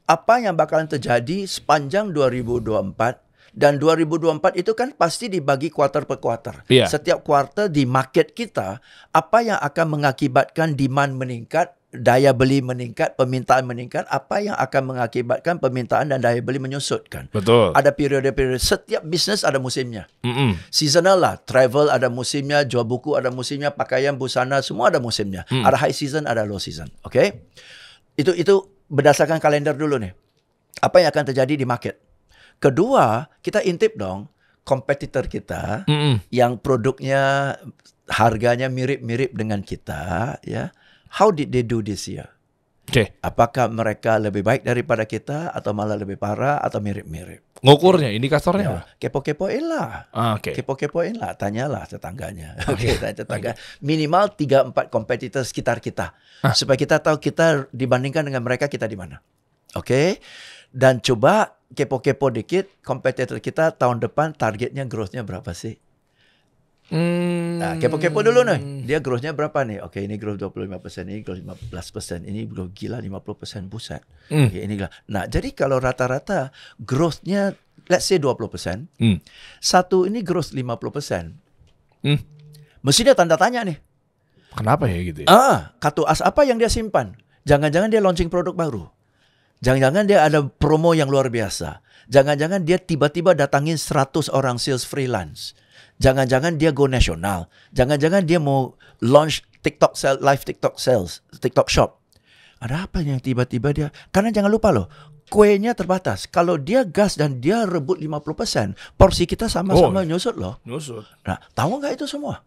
apa yang bakalan terjadi sepanjang 2024 dan 2024 itu kan pasti dibagi quarter per quarter. Yeah. Setiap quarter di market kita apa yang akan mengakibatkan demand meningkat daya beli meningkat, permintaan meningkat, apa yang akan mengakibatkan permintaan dan daya beli menyusutkan. Betul. Ada periode-periode. Setiap bisnes ada musimnya. Mm-mm. Seasonal lah. Travel ada musimnya, jual buku ada musimnya, pakaian, busana, semua ada musimnya. Mm. Ada high season, ada low season. Okay? Itu itu berdasarkan kalender dulu nih. Apa yang akan terjadi di market. Kedua, kita intip dong kompetitor kita Mm-mm. yang produknya harganya mirip-mirip dengan kita ya How did they do this year? Okay. Apakah mereka lebih baik daripada kita atau malah lebih parah atau mirip-mirip? Ngukurnya, indikatornya ya, apa? Ya, kepo-kepoin lah. Ah, okay. Kepo-kepoin lah, tanyalah tetangganya. Ah, oke, okay. Iya. tetangga. Okay. Minimal 3-4 kompetitor sekitar kita. Huh? Ah. Supaya kita tahu kita dibandingkan dengan mereka kita di mana. Oke? Okay? Dan coba kepo-kepo dikit, kompetitor kita tahun depan targetnya growth-nya berapa sih? Hmm. Nah, kepo-kepo dulu nih. Dia growth-nya berapa nih? Oke, ini growth 25%, ini growth 15%, ini growth gila 50%, buset. Hmm. Oke, ini gila. Nah, jadi kalau rata-rata growth-nya let's say 20%, hmm. satu ini growth 50%. Hmm. Mesti dia tanda tanya nih. Kenapa ya gitu ya? Ah, kartu as apa yang dia simpan? Jangan-jangan dia launching produk baru. Jangan-jangan dia ada promo yang luar biasa. Jangan-jangan dia tiba-tiba datangin 100 orang sales freelance. Jangan-jangan dia go nasional. Jangan-jangan dia mau launch TikTok sell, live TikTok sales, TikTok shop. Ada apa yang tiba-tiba dia? Karena jangan lupa loh, kuenya terbatas. Kalau dia gas dan dia rebut 50%, porsi kita sama-sama oh, iya. nyusut loh. Nyusut. Nah, tahu nggak itu semua?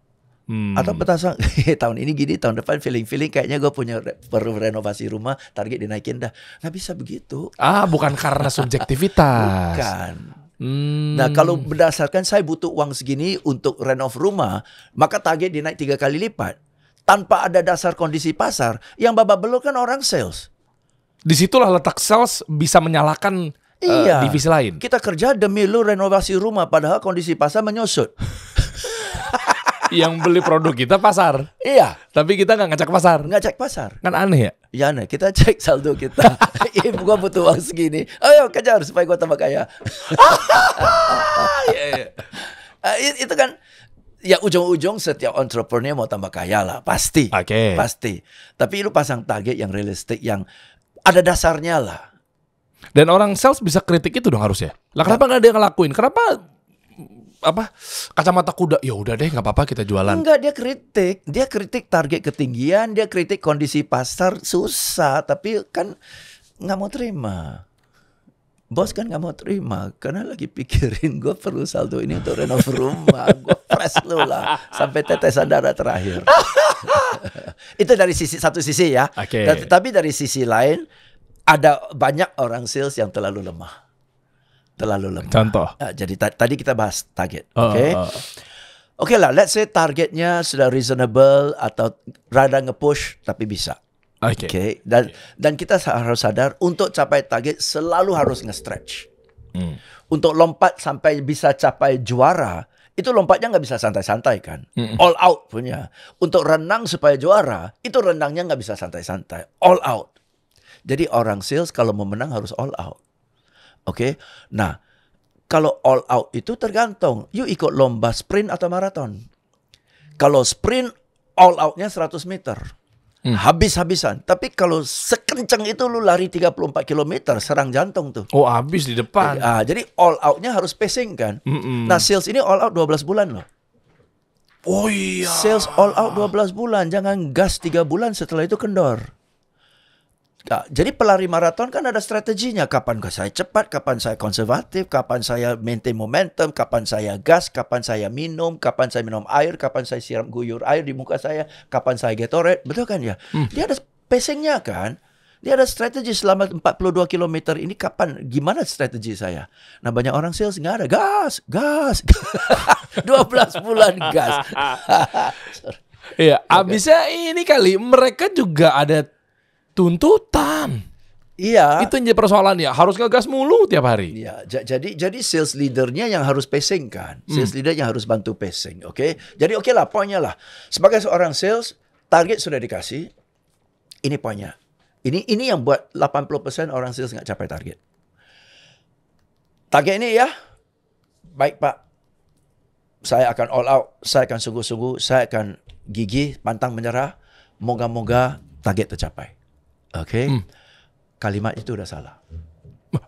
Hmm. Atau petasan tahun ini gini, tahun depan feeling-feeling kayaknya gue punya re perlu renovasi rumah, target dinaikin dah. Nggak bisa begitu. Ah, bukan karena subjektivitas. bukan. Hmm. Nah kalau berdasarkan saya butuh uang segini untuk renov rumah, maka target dinaik tiga kali lipat. Tanpa ada dasar kondisi pasar, yang bapak belur kan orang sales. Disitulah letak sales bisa menyalakan eh, iya, uh, divisi lain. Kita kerja demi lu renovasi rumah, padahal kondisi pasar menyusut. yang beli produk kita pasar. Iya. Tapi kita nggak ngecek pasar. Nggak cek pasar. Kan aneh ya? Iya aneh. Kita cek saldo kita. Ih, iya, gua butuh uang segini. Ayo kejar supaya gua tambah kaya. ya, ya. Uh, itu kan ya ujung-ujung setiap entrepreneur mau tambah kaya lah pasti. Oke. Okay. Pasti. Tapi lu pasang target yang realistik yang ada dasarnya lah. Dan orang sales bisa kritik itu dong harusnya. Lah kenapa iya. nggak ada yang ngelakuin? Kenapa apa kacamata kuda ya udah deh nggak apa-apa kita jualan enggak dia kritik dia kritik target ketinggian dia kritik kondisi pasar susah tapi kan nggak mau terima bos kan nggak mau terima karena lagi pikirin gue perlu saldo ini untuk renov rumah gue press lu lah sampai tetesan darah terakhir itu dari sisi satu sisi ya okay. tapi dari sisi lain ada banyak orang sales yang terlalu lemah terlalu lemah. Contoh. Uh, jadi tadi kita bahas target, oh, oke? Okay? Oh, oh. okay lah, let's say targetnya sudah reasonable atau rada ngepush tapi bisa. Oke. Okay. okay. Dan okay. dan kita harus sadar untuk capai target selalu harus nge-stretch. Hmm. Untuk lompat sampai bisa capai juara, itu lompatnya nggak bisa santai-santai kan, mm all out punya. Untuk renang supaya juara, itu renangnya nggak bisa santai-santai, all out. Jadi orang sales kalau mau menang harus all out. Oke. Okay? Nah, kalau all out itu tergantung you ikut lomba sprint atau maraton. Kalau sprint all outnya 100 meter. Hmm. Habis-habisan. Tapi kalau sekenceng itu lu lari 34 km serang jantung tuh. Oh, habis di depan. Jadi, ah, jadi all outnya harus pacing kan. Mm -mm. Nah, sales ini all out 12 bulan loh. Oh iya. Sales all out 12 bulan, jangan gas 3 bulan setelah itu kendor. Nah, jadi pelari maraton kan ada strateginya. Kapan saya cepat, kapan saya konservatif, kapan saya maintain momentum, kapan saya gas, kapan saya minum, kapan saya minum air, kapan saya siram guyur air di muka saya, kapan saya Gatorade. Betul kan ya? Hmm. Dia ada pacingnya kan? Dia ada strategi selama 42 km ini kapan gimana strategi saya? Nah, banyak orang sales nggak ada gas, gas. 12 bulan gas. Iya, abisnya ini kali mereka juga ada tuntutan. Iya. Itu yang jadi persoalan ya. Harus ngegas mulu tiap hari. Iya. Jadi jadi sales leadernya yang harus pacing kan. Hmm. Sales hmm. leader yang harus bantu pacing. Oke. Okay? Jadi oke okay lah poinnya lah. Sebagai seorang sales, target sudah dikasih. Ini poinnya. Ini ini yang buat 80% orang sales nggak capai target. Target ini ya. Baik Pak. Saya akan all out. Saya akan sungguh-sungguh. Saya akan gigih, pantang menyerah. Moga-moga target tercapai. Oke. Okay? Hmm. Kalimat itu udah salah.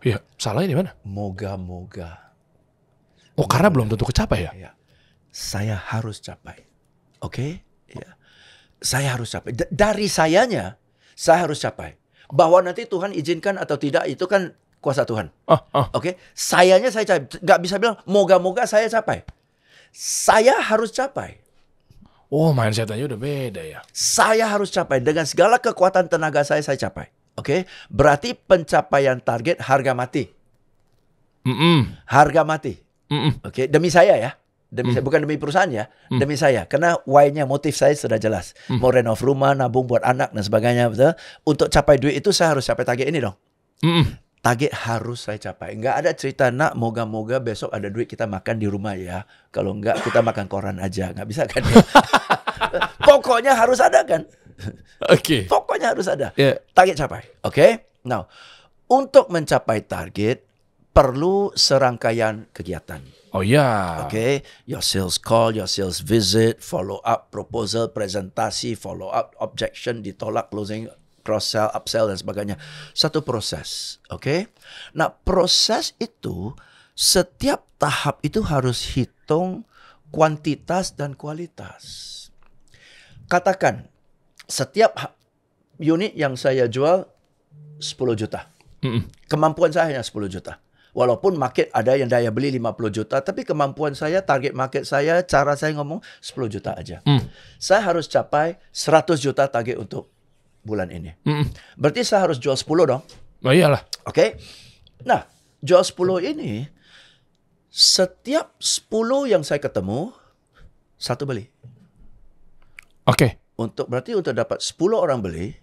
Ya, salahnya di mana? Moga-moga. Oh, karena belum tentu kecapai ya? ya? Saya harus capai. Oke? Okay? Ya. Saya harus capai. D dari sayanya, saya harus capai. Bahwa nanti Tuhan izinkan atau tidak itu kan kuasa Tuhan. Ah, ah. Oke? Okay? Sayanya saya capai. Gak bisa bilang, moga-moga saya capai. Saya harus capai. Oh mindsetnya udah beda ya. Saya harus capai dengan segala kekuatan tenaga saya saya capai. Oke, okay? berarti pencapaian target harga mati. Mm -mm. Harga mati. Mm -mm. Oke, okay? demi saya ya demi mm. saya, bukan demi perusahaan ya, mm. demi saya. Karena why-nya, motif saya sudah jelas. Mm. Mau renov rumah, nabung buat anak dan sebagainya, betul? Untuk capai duit itu saya harus capai target ini dong. Mm target harus saya capai. Enggak ada cerita nak moga-moga besok ada duit kita makan di rumah ya. Kalau enggak, kita makan koran aja. Enggak bisa kan ya. Pokoknya harus ada kan. Oke. Okay. Pokoknya harus ada. Yeah. Target capai. Oke. Okay? Now, untuk mencapai target perlu serangkaian kegiatan. Oh ya. Yeah. Oke, okay? your sales call, your sales visit, follow up proposal, presentasi, follow up objection, ditolak closing cross sell, upsell dan sebagainya. Satu proses, oke? Okay? Nah, proses itu setiap tahap itu harus hitung kuantitas dan kualitas. Katakan setiap unit yang saya jual 10 juta. Mm -mm. Kemampuan saya hanya 10 juta. Walaupun market ada yang daya beli 50 juta, tapi kemampuan saya, target market saya, cara saya ngomong 10 juta aja. Mm. Saya harus capai 100 juta target untuk bulan ini. Mm -mm. Berarti saya harus jual 10 dong. Oh iyalah. Oke. Okay? Nah, jual 10 ini setiap 10 yang saya ketemu satu beli. Oke. Okay. Untuk berarti untuk dapat 10 orang beli,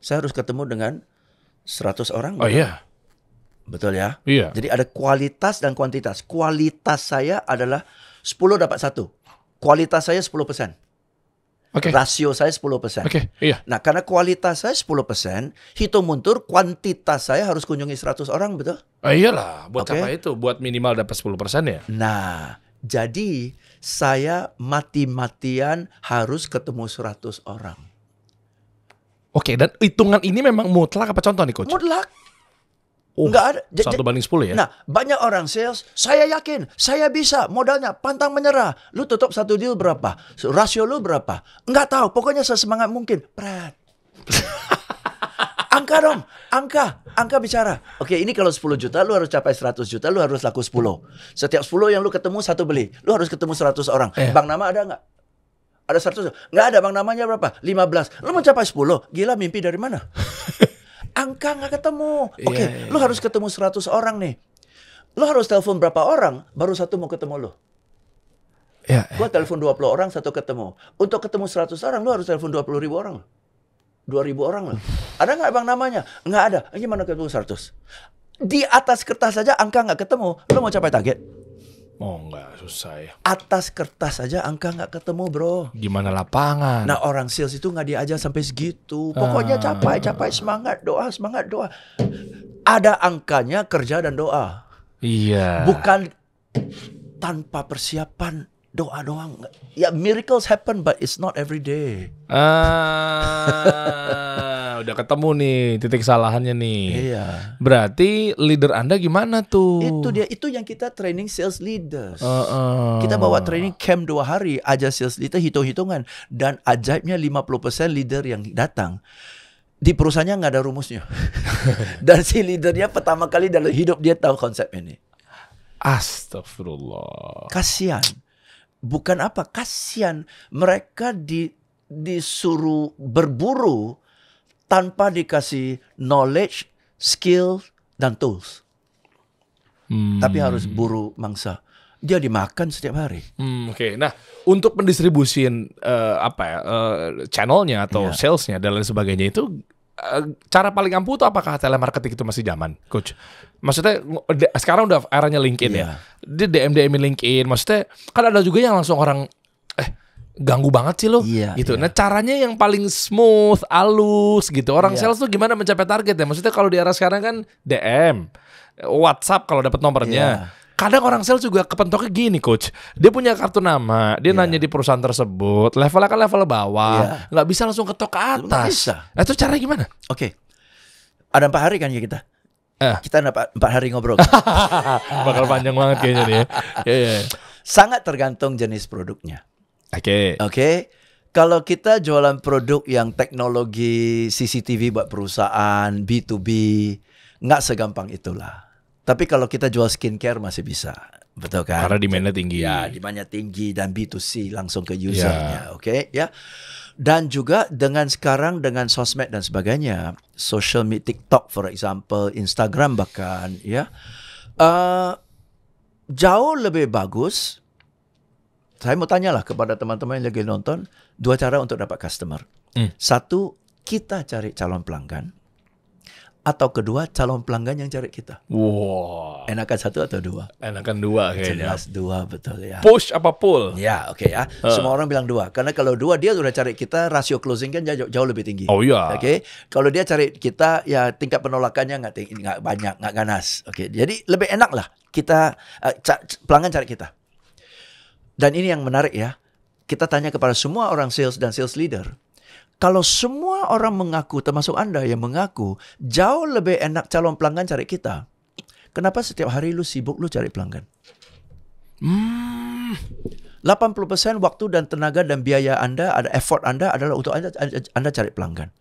saya harus ketemu dengan 100 orang. Oh iya. Betul ya? Iya. Jadi ada kualitas dan kuantitas. Kualitas saya adalah 10 dapat satu. Kualitas saya 10%. Okay. Rasio saya 10%. Okay, iya. Nah, karena kualitas saya 10%, hitung mundur kuantitas saya harus kunjungi 100 orang, betul? Oh, ah, lah, buat okay. apa itu? Buat minimal dapat 10% ya? Nah, jadi saya mati-matian harus ketemu 100 orang. Oke, okay, dan hitungan ini memang mutlak apa contoh nih, Coach? Mutlak. Oh, nggak ada. Satu banding sepuluh ya. Nah, banyak orang sales, saya yakin, saya bisa, modalnya pantang menyerah. Lu tutup satu deal berapa? Rasio lu berapa? Enggak tahu, pokoknya sesemangat mungkin. Pret. angka dong, angka, angka bicara. Oke, ini kalau 10 juta, lu harus capai 100 juta, lu harus laku 10. Setiap 10 yang lu ketemu, satu beli. Lu harus ketemu 100 orang. Eh. Bang nama ada enggak? Ada 100? Enggak ada, bang namanya berapa? 15. Lu mencapai 10, gila mimpi dari mana? angka nggak ketemu. Iya, Oke, okay, yeah, yeah. lo harus ketemu 100 orang nih. Lu harus telepon berapa orang baru satu mau ketemu lu. Ya, yeah, gua telepon 20 orang satu ketemu. Untuk ketemu 100 orang lu harus telepon 20 ribu orang. dua ribu orang loh. Ada nggak bang namanya? Nggak ada. Ini mana ketemu 100? Di atas kertas saja angka nggak ketemu. Lu mau capai target? Oh nggak susah ya. Atas kertas aja angka nggak ketemu bro. Gimana lapangan? Nah orang sales itu nggak diajar sampai segitu. Pokoknya ah. capai capai semangat doa semangat doa. Ada angkanya kerja dan doa. Iya. Bukan tanpa persiapan doa doang. Ya miracles happen but it's not every day. Ah udah ketemu nih titik kesalahannya nih. Iya. Berarti leader Anda gimana tuh? Itu dia, itu yang kita training sales leaders. Uh, uh. Kita bawa training camp dua hari, aja sales leader hitung-hitungan dan ajaibnya 50% leader yang datang di perusahaannya nggak ada rumusnya. dan si leadernya pertama kali dalam hidup dia tahu konsep ini. Astagfirullah. Kasihan. Bukan apa, kasihan mereka di disuruh berburu tanpa dikasih knowledge, skill, dan tools. Hmm. Tapi harus buru mangsa. Dia dimakan setiap hari. Hmm, Oke, okay. nah untuk pendistribusian uh, eh, apa ya uh, channelnya atau yeah. salesnya dan lain sebagainya itu uh, cara paling ampuh itu apakah telemarketing itu masih zaman, coach? Maksudnya sekarang udah eranya LinkedIn yeah. ya. Iya. Dia DM DM LinkedIn, maksudnya kan ada juga yang langsung orang ganggu banget sih lo iya, gitu. Iya. Nah caranya yang paling smooth, alus, gitu. Orang iya. sales tuh gimana mencapai target ya? Maksudnya kalau di era sekarang kan DM, WhatsApp kalau dapat nomornya. Iya kadang orang sales juga kepentoknya gini coach dia punya kartu nama dia yeah. nanya di perusahaan tersebut levelnya kan level bawah iya. nggak bisa langsung ketok ke atas Nah, itu cara gimana oke okay. ada empat hari kan ya kita eh. kita dapat empat hari ngobrol bakal panjang banget kayaknya nih ya. yeah, yeah. sangat tergantung jenis produknya Oke. Okay. Oke. Okay? Kalau kita jualan produk yang teknologi CCTV buat perusahaan B2B nggak segampang itulah. Tapi kalau kita jual skincare masih bisa. Betul kan? Karena demandnya tinggi. Ya, demandnya tinggi dan B2C langsung ke ya. usernya, yeah. oke? Okay? Ya. Dan juga dengan sekarang dengan sosmed dan sebagainya, social media TikTok for example, Instagram bahkan, ya. Uh, jauh lebih bagus saya mau tanyalah kepada teman-teman yang lagi nonton dua cara untuk dapat customer. Hmm. Satu, kita cari calon pelanggan atau kedua calon pelanggan yang cari kita. Wow. Enakan satu atau dua? Enakan dua kayaknya. Jelas dua betul ya. Push apa pull? Ya oke okay, ya. Uh. Semua orang bilang dua karena kalau dua dia sudah cari kita rasio closing kan jauh, jauh lebih tinggi. Oh iya. Oke. Okay? Kalau dia cari kita ya tingkat penolakannya nggak nggak banyak nggak ganas. Oke. Okay? Jadi lebih enak lah kita uh, pelanggan cari kita. Dan ini yang menarik ya. Kita tanya kepada semua orang sales dan sales leader. Kalau semua orang mengaku, termasuk Anda yang mengaku, jauh lebih enak calon pelanggan cari kita. Kenapa setiap hari lu sibuk lu cari pelanggan? Hmm. 80% waktu dan tenaga dan biaya Anda, ada effort Anda adalah untuk Anda, anda cari pelanggan.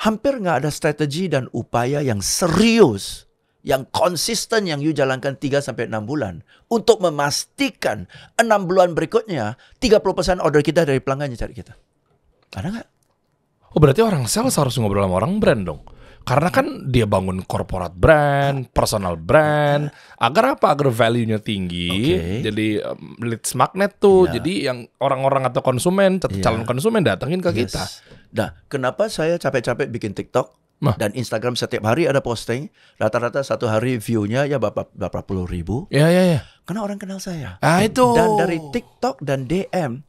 Hampir nggak ada strategi dan upaya yang serius yang konsisten yang you jalankan 3 sampai 6 bulan untuk memastikan 6 bulan berikutnya 30% order kita dari pelanggannya cari kita. Ada nggak? Oh berarti orang sales harus ngobrol sama orang brand dong. Karena kan dia bangun corporate brand, personal brand, agar apa? Agar value-nya tinggi. Okay. Jadi um, leads magnet tuh. Yeah. Jadi yang orang-orang atau konsumen, iya. calon yeah. konsumen datengin ke yes. kita. Nah, kenapa saya capek-capek bikin TikTok? Nah. Dan Instagram setiap hari ada posting, rata-rata satu hari view-nya ya berapa, berapa puluh ribu. Ya, ya, ya. Karena orang kenal saya. Ah, itu. Dan dari TikTok dan DM,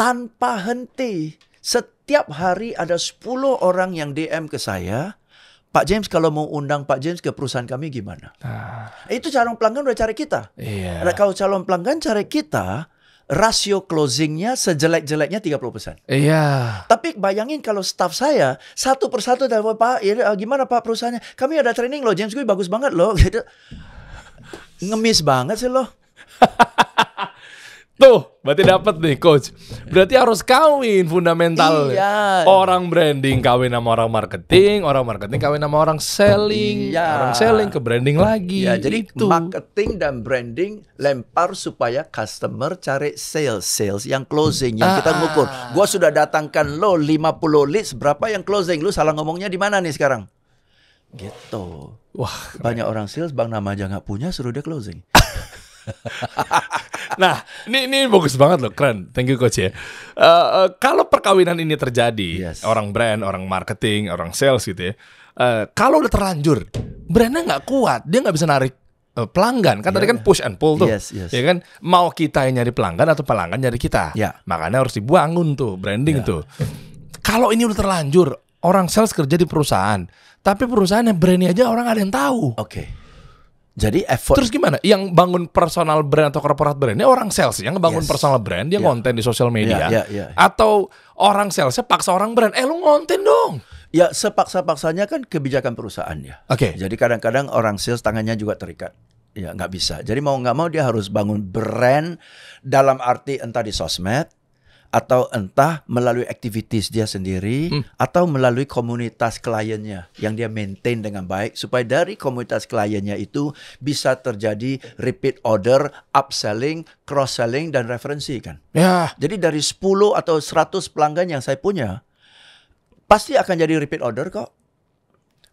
tanpa henti, setiap hari ada 10 orang yang DM ke saya, Pak James kalau mau undang Pak James ke perusahaan kami gimana? Ah. Itu calon pelanggan udah cari kita. Iya. Nah, kalau calon pelanggan cari kita, rasio closingnya sejelek-jeleknya 30%. Iya. Tapi bayangin kalau staff saya satu persatu dari Pak, ya, eh, gimana Pak perusahaannya? Kami ada training loh, James gue bagus banget loh. Gitu. Ngemis banget sih loh. Tuh, berarti dapat nih coach. Berarti harus kawin fundamental. Iya. Orang branding kawin sama orang marketing, orang marketing kawin sama orang selling, iya. orang selling ke branding lagi. Ya, jadi itu. marketing dan branding lempar supaya customer cari sales, sales yang closing yang kita ah. ngukur. Gua sudah datangkan lo 50 leads, berapa yang closing? Lu salah ngomongnya di mana nih sekarang? Gitu. Wah, banyak orang sales bang nama aja nggak punya suruh dia closing. nah, ini ini bagus banget loh, keren. Thank you coach ya. Uh, uh, kalau perkawinan ini terjadi, yes. orang brand, orang marketing, orang sales gitu ya. Uh, kalau udah terlanjur, brandnya nggak kuat, dia nggak bisa narik uh, pelanggan. Kan yeah. tadi kan ya. push and pull tuh, yes, yes. ya kan? Mau kita yang nyari pelanggan atau pelanggan nyari kita? Yeah. Makanya harus dibangun tuh branding yeah. tuh. kalau ini udah terlanjur, orang sales kerja di perusahaan, tapi perusahaan yang brandnya aja orang ada yang tahu. Oke. Okay jadi effort. Terus gimana? Yang bangun personal brand atau corporate ini orang sales ya, yang bangun yes. personal brand dia yeah. konten di sosial media yeah, yeah, yeah. atau orang salesnya paksa orang brand. Eh lu ngonten dong. Ya sepaksa-paksanya kan kebijakan perusahaan ya. Oke. Okay. Jadi kadang-kadang orang sales tangannya juga terikat. Ya nggak bisa. Jadi mau nggak mau dia harus bangun brand dalam arti entah di sosmed atau entah melalui activities dia sendiri hmm. atau melalui komunitas kliennya yang dia maintain dengan baik supaya dari komunitas kliennya itu bisa terjadi repeat order, upselling, cross selling dan referensi kan. Ya. Jadi dari 10 atau 100 pelanggan yang saya punya pasti akan jadi repeat order kok.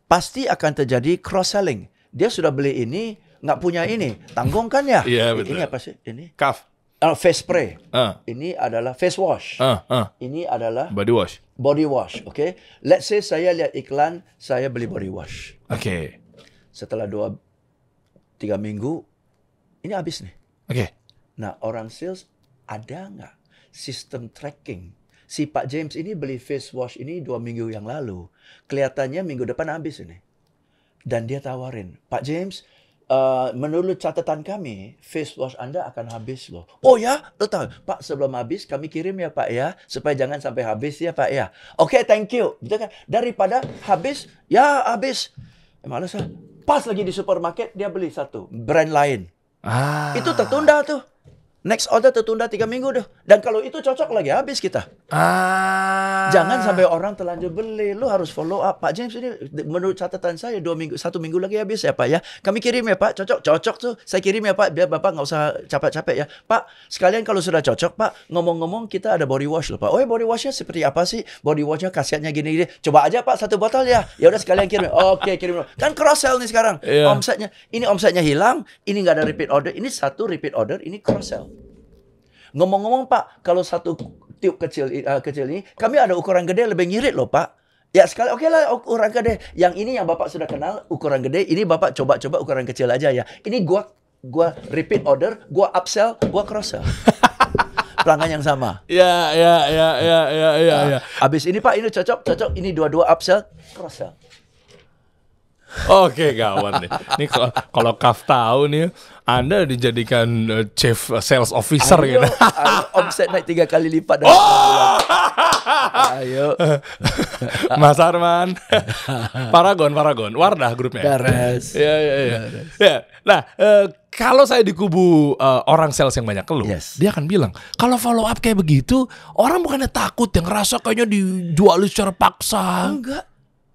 Pasti akan terjadi cross selling. Dia sudah beli ini, nggak punya ini, tanggung kan ya? Iya betul. Ini apa sih? Ini. Kaf uh, face spray. Uh. Ini adalah face wash. Uh, uh. Ini adalah body wash. Body wash, okay? Let's say saya lihat iklan, saya beli body wash. Okay. Setelah dua tiga minggu, ini habis nih. Okay. Nah orang sales ada nggak sistem tracking? Si Pak James ini beli face wash ini dua minggu yang lalu, kelihatannya minggu depan habis ini. Dan dia tawarin, Pak James, Uh, menurut catatan kami, face wash anda akan habis loh. Oh, oh ya, betul. Pak sebelum habis kami kirim ya Pak ya, supaya jangan sampai habis ya Pak ya. Oke, okay, thank you. Betul kan? Daripada habis, ya habis. Eh, malas ah. Pas lagi di supermarket dia beli satu brand lain. Ah. Itu tertunda tuh. next order tertunda tiga minggu deh. Dan kalau itu cocok lagi habis kita. Ah. Jangan sampai orang terlanjur beli. Lu harus follow up. Pak James ini menurut catatan saya dua minggu, satu minggu lagi habis ya Pak ya. Kami kirim ya Pak. Cocok, cocok tuh. Saya kirim ya Pak. Biar Bapak nggak usah capek-capek ya. Pak, sekalian kalau sudah cocok Pak, ngomong-ngomong kita ada body wash loh Pak. Oh ya, body washnya seperti apa sih? Body washnya khasiatnya gini-gini. Coba aja Pak satu botol ya. Ya udah sekalian kirim. Oke kirim. Kan cross sell nih sekarang. Yeah. Omsetnya, ini omsetnya hilang. Ini nggak ada repeat order. Ini satu repeat order. Ini cross sell. Ngomong-ngomong Pak, kalau satu tiup kecil uh, kecil ini, kami ada ukuran gede lebih ngirit loh Pak. Ya sekali, oke okay lah ukuran gede. Yang ini yang Bapak sudah kenal, ukuran gede. Ini Bapak coba-coba ukuran kecil aja ya. Ini gua gua repeat order, gua upsell, gua cross sell. pelanggan yang sama. ya ya ya ya ya iya. ya. ya. Nah, Abis ini Pak, ini cocok, cocok, ini dua-dua upsell, cross sell. Oke kawan nih. Nih kalau Kaf tahu nih, Anda dijadikan uh, chief sales officer ayo, gitu. omset naik tiga kali lipat. Dari oh! ayo. Mas Arman. Paragon, Paragon. Wardah grupnya. Dares. ya, ya, ya. ya. Nah, uh, kalau saya di kubu uh, orang sales yang banyak keluh, yes. dia akan bilang, kalau follow up kayak begitu, orang bukannya takut yang rasa kayaknya dijual secara paksa. Enggak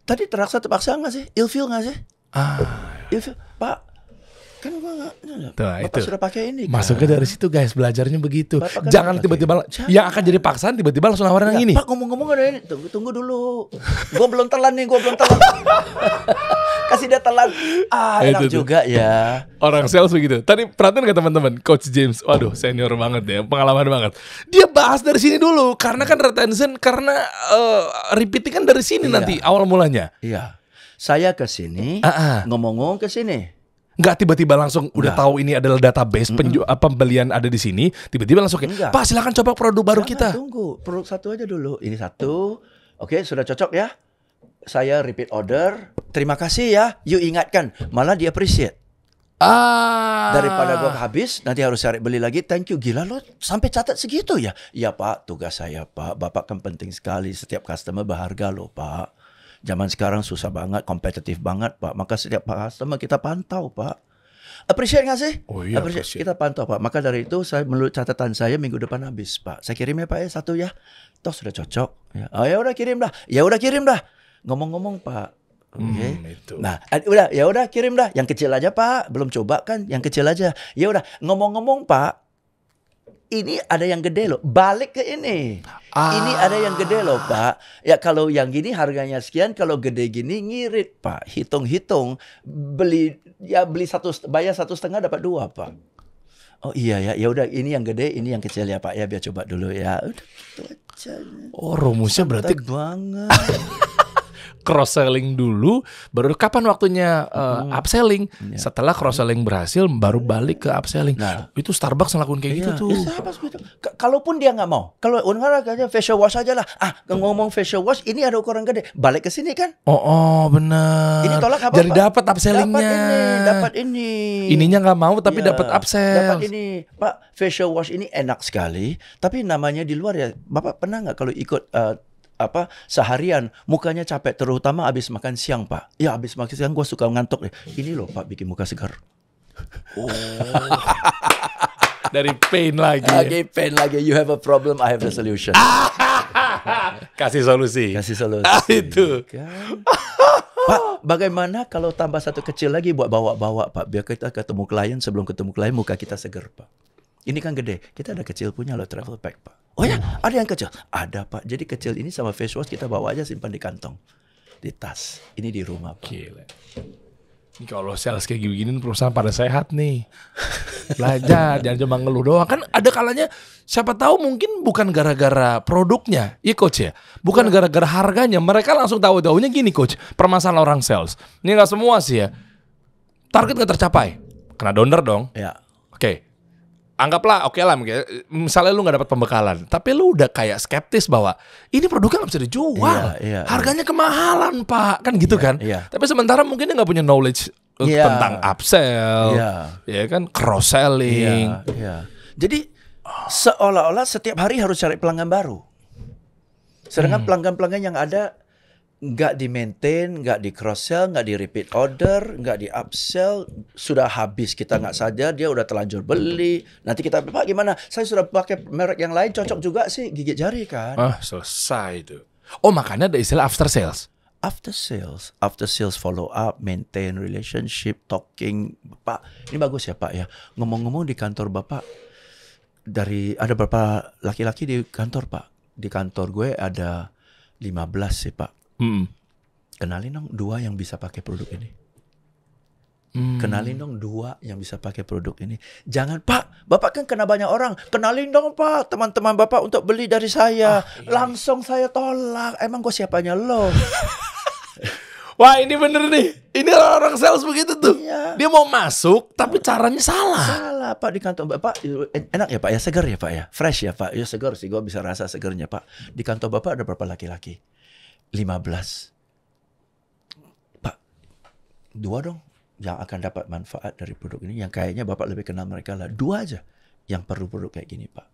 tadi terasa terpaksa nggak sih? Ilfeel nggak sih? Ah. Ilfeel. Pak, kan gua gak, Tuh, Bapak itu. sudah pakai ini. Kan? Masuknya dari situ guys, belajarnya begitu. kan Jangan tiba-tiba yang akan jadi paksaan tiba-tiba langsung nawarin ya, yang ini. Pak ngomong-ngomong ada ini, tunggu tunggu dulu. gua belum telan nih, gua belum telan. Kasih dia telan. Ah, itu enak itu, juga ya. Orang sales begitu. Tadi perhatian gak teman-teman, Coach James. Waduh, senior banget ya, pengalaman banget. Dia bahas dari sini dulu karena kan retention karena uh, eh, repeating kan dari sini iya. nanti awal mulanya. Iya. Saya ke sini, ah, ah. ngomong-ngomong ke sini nggak tiba-tiba langsung udah tahu ini adalah database penju- apa, pembelian ada di sini tiba-tiba langsung kayak Enggak. pak silakan coba produk baru kita Tunggu, produk satu aja dulu. Ini satu. Oke, sudah cocok ya. Saya repeat order. Terima kasih ya. You ingatkan, malah diapresiasi appreciate. ah Daripada gua habis, nanti harus cari beli lagi. Thank you gila lo sampai catat segitu ya. Ya Pak, tugas saya Pak. Bapak kan penting sekali. Setiap customer berharga lo Pak. Zaman sekarang susah banget, kompetitif banget, Pak. Maka setiap customer kita pantau, Pak. Appreciate nggak sih? Oh iya, appreciate. appreciate. Kita pantau Pak. Maka dari itu saya menurut catatan saya minggu depan habis Pak. Saya kirim ya Pak ya satu ya. Toh sudah cocok. Ya, oh, ya udah kirim dah. Ya udah kirim dah. Ngomong-ngomong Pak. Hmm, Oke. Okay. Nah, udah ya udah kirim dah. Yang kecil aja Pak. Belum coba kan? Yang kecil aja. Ya udah. Ngomong-ngomong Pak ini ada yang gede loh. Balik ke ini. Ah. Ini ada yang gede loh, ah. Pak. Ya kalau yang gini harganya sekian, kalau gede gini ngirit, Pak. Hitung-hitung beli ya beli satu bayar satu setengah dapat dua, Pak. Oh iya ya, ya udah ini yang gede, ini yang kecil ya Pak ya biar coba dulu ya. Udah, Oh rumusnya berarti banget. cross selling dulu, baru kapan waktunya uh, upselling. ya. Setelah cross selling berhasil, baru balik ke upselling. Nah. Itu Starbucks ngelakuin kayak ya. gitu tuh. Ya, Kalaupun dia nggak mau, kalau orang katanya facial wash aja lah. Ah, ngomong facial wash, ini ada ukuran gede. Balik ke sini kan? Oh, oh benar. Ini tolak apa? Jadi dapat upsellingnya. Dapat ini, dapat ini. Ininya nggak mau tapi ya. dapat upsell. Dapat ini, Pak facial wash ini enak sekali, tapi namanya di luar ya. Bapak pernah nggak kalau ikut uh, apa seharian mukanya capek terutama abis makan siang pak ya abis makan siang gue suka ngantuk deh ini loh pak bikin muka segar oh. dari pain lagi lagi okay, pain lagi you have a problem I have a solution kasih solusi kasih solusi ah, itu ya kan? Pak, bagaimana kalau tambah satu kecil lagi buat bawa-bawa, Pak? Biar kita ketemu klien, sebelum ketemu klien, muka kita segar Pak. Ini kan gede. Kita ada kecil punya loh travel pack, Pak. Oh ya, ada yang kecil. Ada, Pak. Jadi kecil ini sama face wash kita bawa aja simpan di kantong. Di tas. Ini di rumah, Pak. Gila. Ini kalau sales kayak gini perusahaan pada sehat nih. Belajar, jangan cuma ngeluh doang. Kan ada kalanya siapa tahu mungkin bukan gara-gara produknya, iya coach ya. Bukan iya. gara-gara harganya, mereka langsung tahu tahunya gini coach. Permasalahan orang sales. Ini gak semua sih ya. Target gak tercapai. Kena donor dong. Ya anggaplah oke okay lah misalnya lu nggak dapat pembekalan tapi lu udah kayak skeptis bahwa ini produknya nggak bisa dijual iya, iya, iya. harganya iya. kemahalan pak kan gitu iya, kan iya. tapi sementara mungkin dia nggak punya knowledge yeah. Iya. tentang upsell yeah. ya kan cross selling yeah, yeah. jadi seolah-olah setiap hari harus cari pelanggan baru sedangkan hmm. pelanggan-pelanggan yang ada nggak di maintain, nggak di cross sell, nggak di repeat order, nggak di upsell, sudah habis kita nggak sadar dia udah terlanjur beli. Nanti kita pak gimana? Saya sudah pakai merek yang lain cocok juga sih gigit jari kan? Ah selesai itu. Oh makanya ada istilah after sales. After sales, after sales follow up, maintain relationship, talking. Pak, ini bagus ya Pak ya. Ngomong-ngomong di kantor Bapak dari ada berapa laki-laki di kantor Pak? Di kantor gue ada 15 sih Pak Mm. Kenalin dong dua yang bisa pakai produk ini. Mm. Kenalin dong dua yang bisa pakai produk ini. Jangan Pak, Bapak kan kena banyak orang. Kenalin dong Pak, teman-teman Bapak untuk beli dari saya. Ah, iya. Langsung saya tolak. Emang gue siapanya lo? Wah ini bener nih. Ini orang-orang sales begitu tuh. Iya. Dia mau masuk tapi caranya salah. Salah Pak di kantor Bapak enak ya Pak ya segar ya Pak ya. Fresh ya Pak. Ya segar sih gue bisa rasa segarnya Pak. Di kantor Bapak ada berapa laki-laki? 15. Pak, dua dong yang akan dapat manfaat dari produk ini. Yang kayaknya Bapak lebih kenal mereka lah. Dua aja yang perlu produk kayak gini Pak.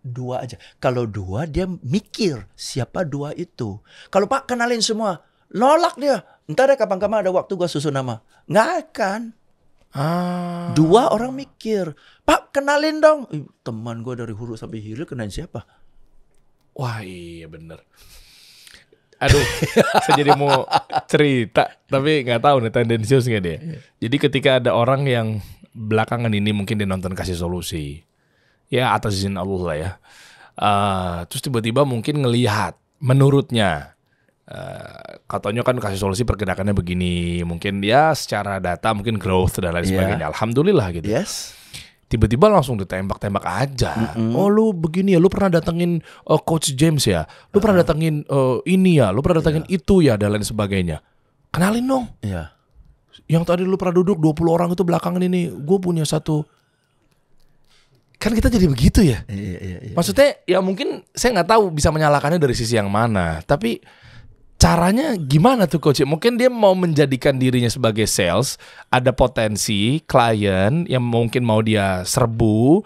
Dua aja. Kalau dua dia mikir siapa dua itu. Kalau Pak kenalin semua. Nolak dia. Ntar deh kapan-kapan ada waktu gua susun nama. Nggak akan. Ah. Dua orang mikir. Pak kenalin dong. Teman gue dari huruf sampai hilir kenalin siapa? Wah iya bener aduh saya jadi mau cerita tapi nggak tahu nih tendensius nggak dia. Iya. Jadi ketika ada orang yang belakangan ini mungkin dia nonton kasih solusi ya atas izin Allah lah ya. Uh, terus tiba-tiba mungkin ngelihat menurutnya Uh, katanya kan kasih solusi pergerakannya begini mungkin ya secara data mungkin growth dan lain yeah. sebagainya alhamdulillah gitu yes tiba-tiba langsung ditembak-tembak aja. Mm-hmm. Oh lu begini ya, lu pernah datengin uh, coach James ya, lu uh pernah datengin uh, ini ya, lu pernah iya. datengin yeah. itu ya dan lain sebagainya. Kenalin dong. Iya. Yeah. Yang tadi lu pernah duduk 20 orang itu belakangan ini, gue punya satu. Kan kita jadi begitu ya. Iya, iya, iya. Maksudnya ya mungkin saya nggak tahu bisa menyalakannya dari sisi yang mana, tapi caranya gimana tuh coach? Mungkin dia mau menjadikan dirinya sebagai sales, ada potensi klien yang mungkin mau dia serbu,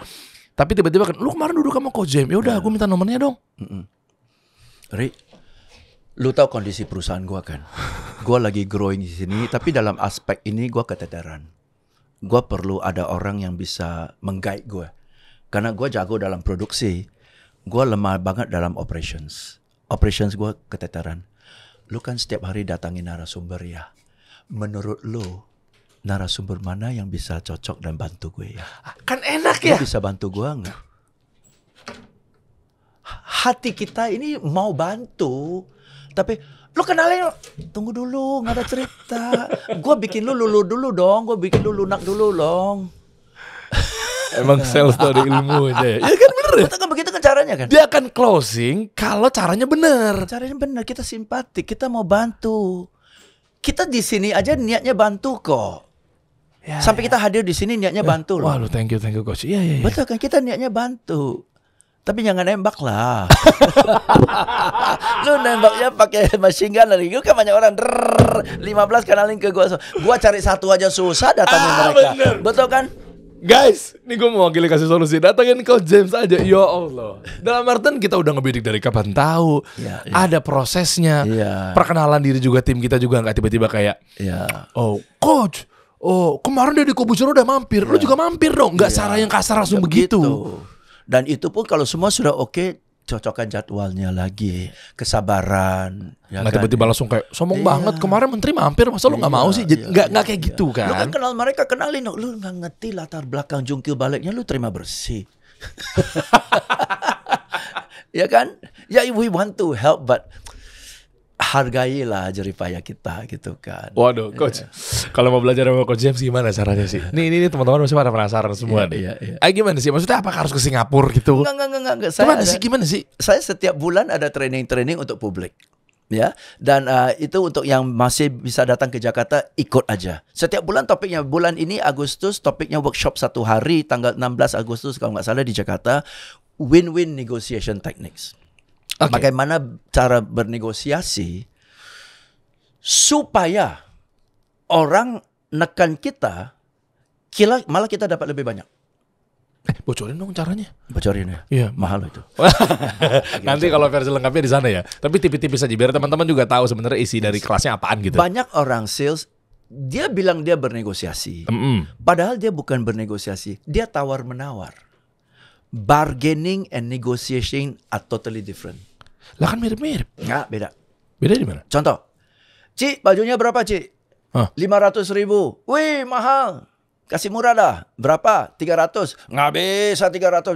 tapi tiba-tiba kan lu kemarin duduk sama coach James, ya udah aku minta nomornya dong. Mm Ri, lu tahu kondisi perusahaan gue kan? Gue lagi growing di sini, tapi dalam aspek ini gue keteteran. Gue perlu ada orang yang bisa menggait gue, Karena gue jago dalam produksi, gue lemah banget dalam operations. Operations gue keteteran lu kan setiap hari datangi narasumber ya. Menurut lu narasumber mana yang bisa cocok dan bantu gue ya? Kan enak ya. bisa bantu gue nggak? Hati kita ini mau bantu, tapi lu kenalin tunggu dulu nggak ada cerita. gue bikin lu lulu dulu dong, gue bikin lu lunak dulu dong. Emang sales tuh ilmu aja ya. Iya kan bener. Ya? Betul kan begitu kan caranya kan. Dia akan closing kalau caranya bener. Caranya bener. Kita simpatik, kita mau bantu. Kita di sini aja niatnya bantu kok. Ya, Sampai ya. kita hadir di sini niatnya ya. bantu loh. Wah, thank you, thank you coach. Iya, iya, iya. Betul kan kita niatnya bantu. Tapi jangan nembak lah. lu nembaknya pakai machine gun lagi. Gue kan banyak orang drrr, 15 kanalin ke gua. Gua cari satu aja susah datangin ah, mereka. Bener. Betul kan? Guys, ini gue mau wakili kasih solusi. Datangin kau James aja. Ya Allah. Dalam artian kita udah ngebidik dari kapan tahu. Ya, ya. Ada prosesnya. Ya. Perkenalan diri juga tim kita juga nggak tiba-tiba kayak. Ya. Oh, coach. Oh, kemarin dia di Kobusur udah mampir. Ya. Lu juga mampir dong. Gak ya. sarah yang kasar langsung ya, begitu. begitu. Dan itu pun kalau semua sudah oke, okay, cocokkan jadwalnya lagi kesabaran ya nggak kan? tiba-tiba langsung kayak sombong iya. banget kemarin menteri mampir masa lu nggak iya, mau sih iya, nggak nggak iya. kayak gitu kan lu kan kenal mereka kenalin lu nggak ngerti latar belakang jungkil baliknya lu terima bersih ya kan ya yeah, we want to help but hargailah jeripaya kita gitu kan. Waduh, iya. coach. Yeah. Kalau mau belajar sama coach James gimana caranya sih? Nih, ini teman-teman masih pada penasaran semua yeah, nih. Yeah, yeah. Ay, gimana sih? Maksudnya apa harus ke Singapura gitu? Enggak, enggak, enggak, enggak. Saya ada, sih? Gimana sih? Saya setiap bulan ada training-training untuk publik ya dan uh, itu untuk yang masih bisa datang ke Jakarta ikut aja setiap bulan topiknya bulan ini Agustus topiknya workshop satu hari tanggal 16 Agustus kalau nggak salah di Jakarta win-win negotiation techniques Okay. Bagaimana cara bernegosiasi supaya orang nekan kita, kila, malah kita dapat lebih banyak. Eh, bocorin dong caranya. Bocorin ya. Iya, mahal itu. Nanti kalau versi lengkapnya di sana ya. Tapi tipis-tipis saja biar teman-teman juga tahu sebenarnya isi dari kelasnya apaan gitu. Banyak orang sales dia bilang dia bernegosiasi. Mm -hmm. Padahal dia bukan bernegosiasi, dia tawar-menawar bargaining and negotiation are totally different. Lah kan mirip-mirip. Enggak, beda. Beda di mana? Contoh. Cik, bajunya berapa, Cik? Lima ratus ribu. Wih, mahal. Kasih murah dah. Berapa? Tiga ratus. Nggak bisa tiga ratus.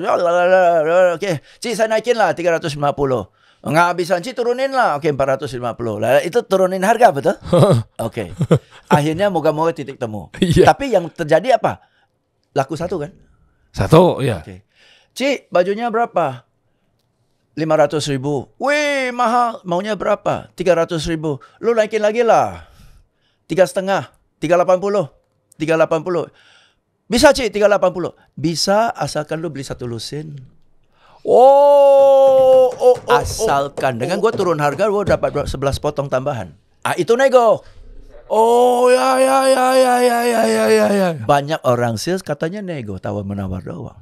Oke. Cik, saya naikin lah tiga ratus lima puluh. Nggak bisa, Cik turunin lah. Oke, empat ratus lima puluh. itu turunin harga, betul? Oke. Akhirnya moga-moga titik temu. yeah. Tapi yang terjadi apa? Laku satu kan? Satu, ya. Okay. Cik, bajunya berapa? 500 ribu. Wih mahal. Maunya berapa? 300 ribu. Lu naikin lagi lah. Tiga setengah. Tiga Tiga puluh. 380. puluh. Bisa cik, puluh. Bisa asalkan lu beli satu lusin. Oh, oh, oh asalkan oh, asalkan dengan gue turun harga gue dapat sebelas potong tambahan. Ah itu nego. Oh ya ya ya ya ya ya ya ya ya. Banyak orang sales katanya nego tawar menawar doang.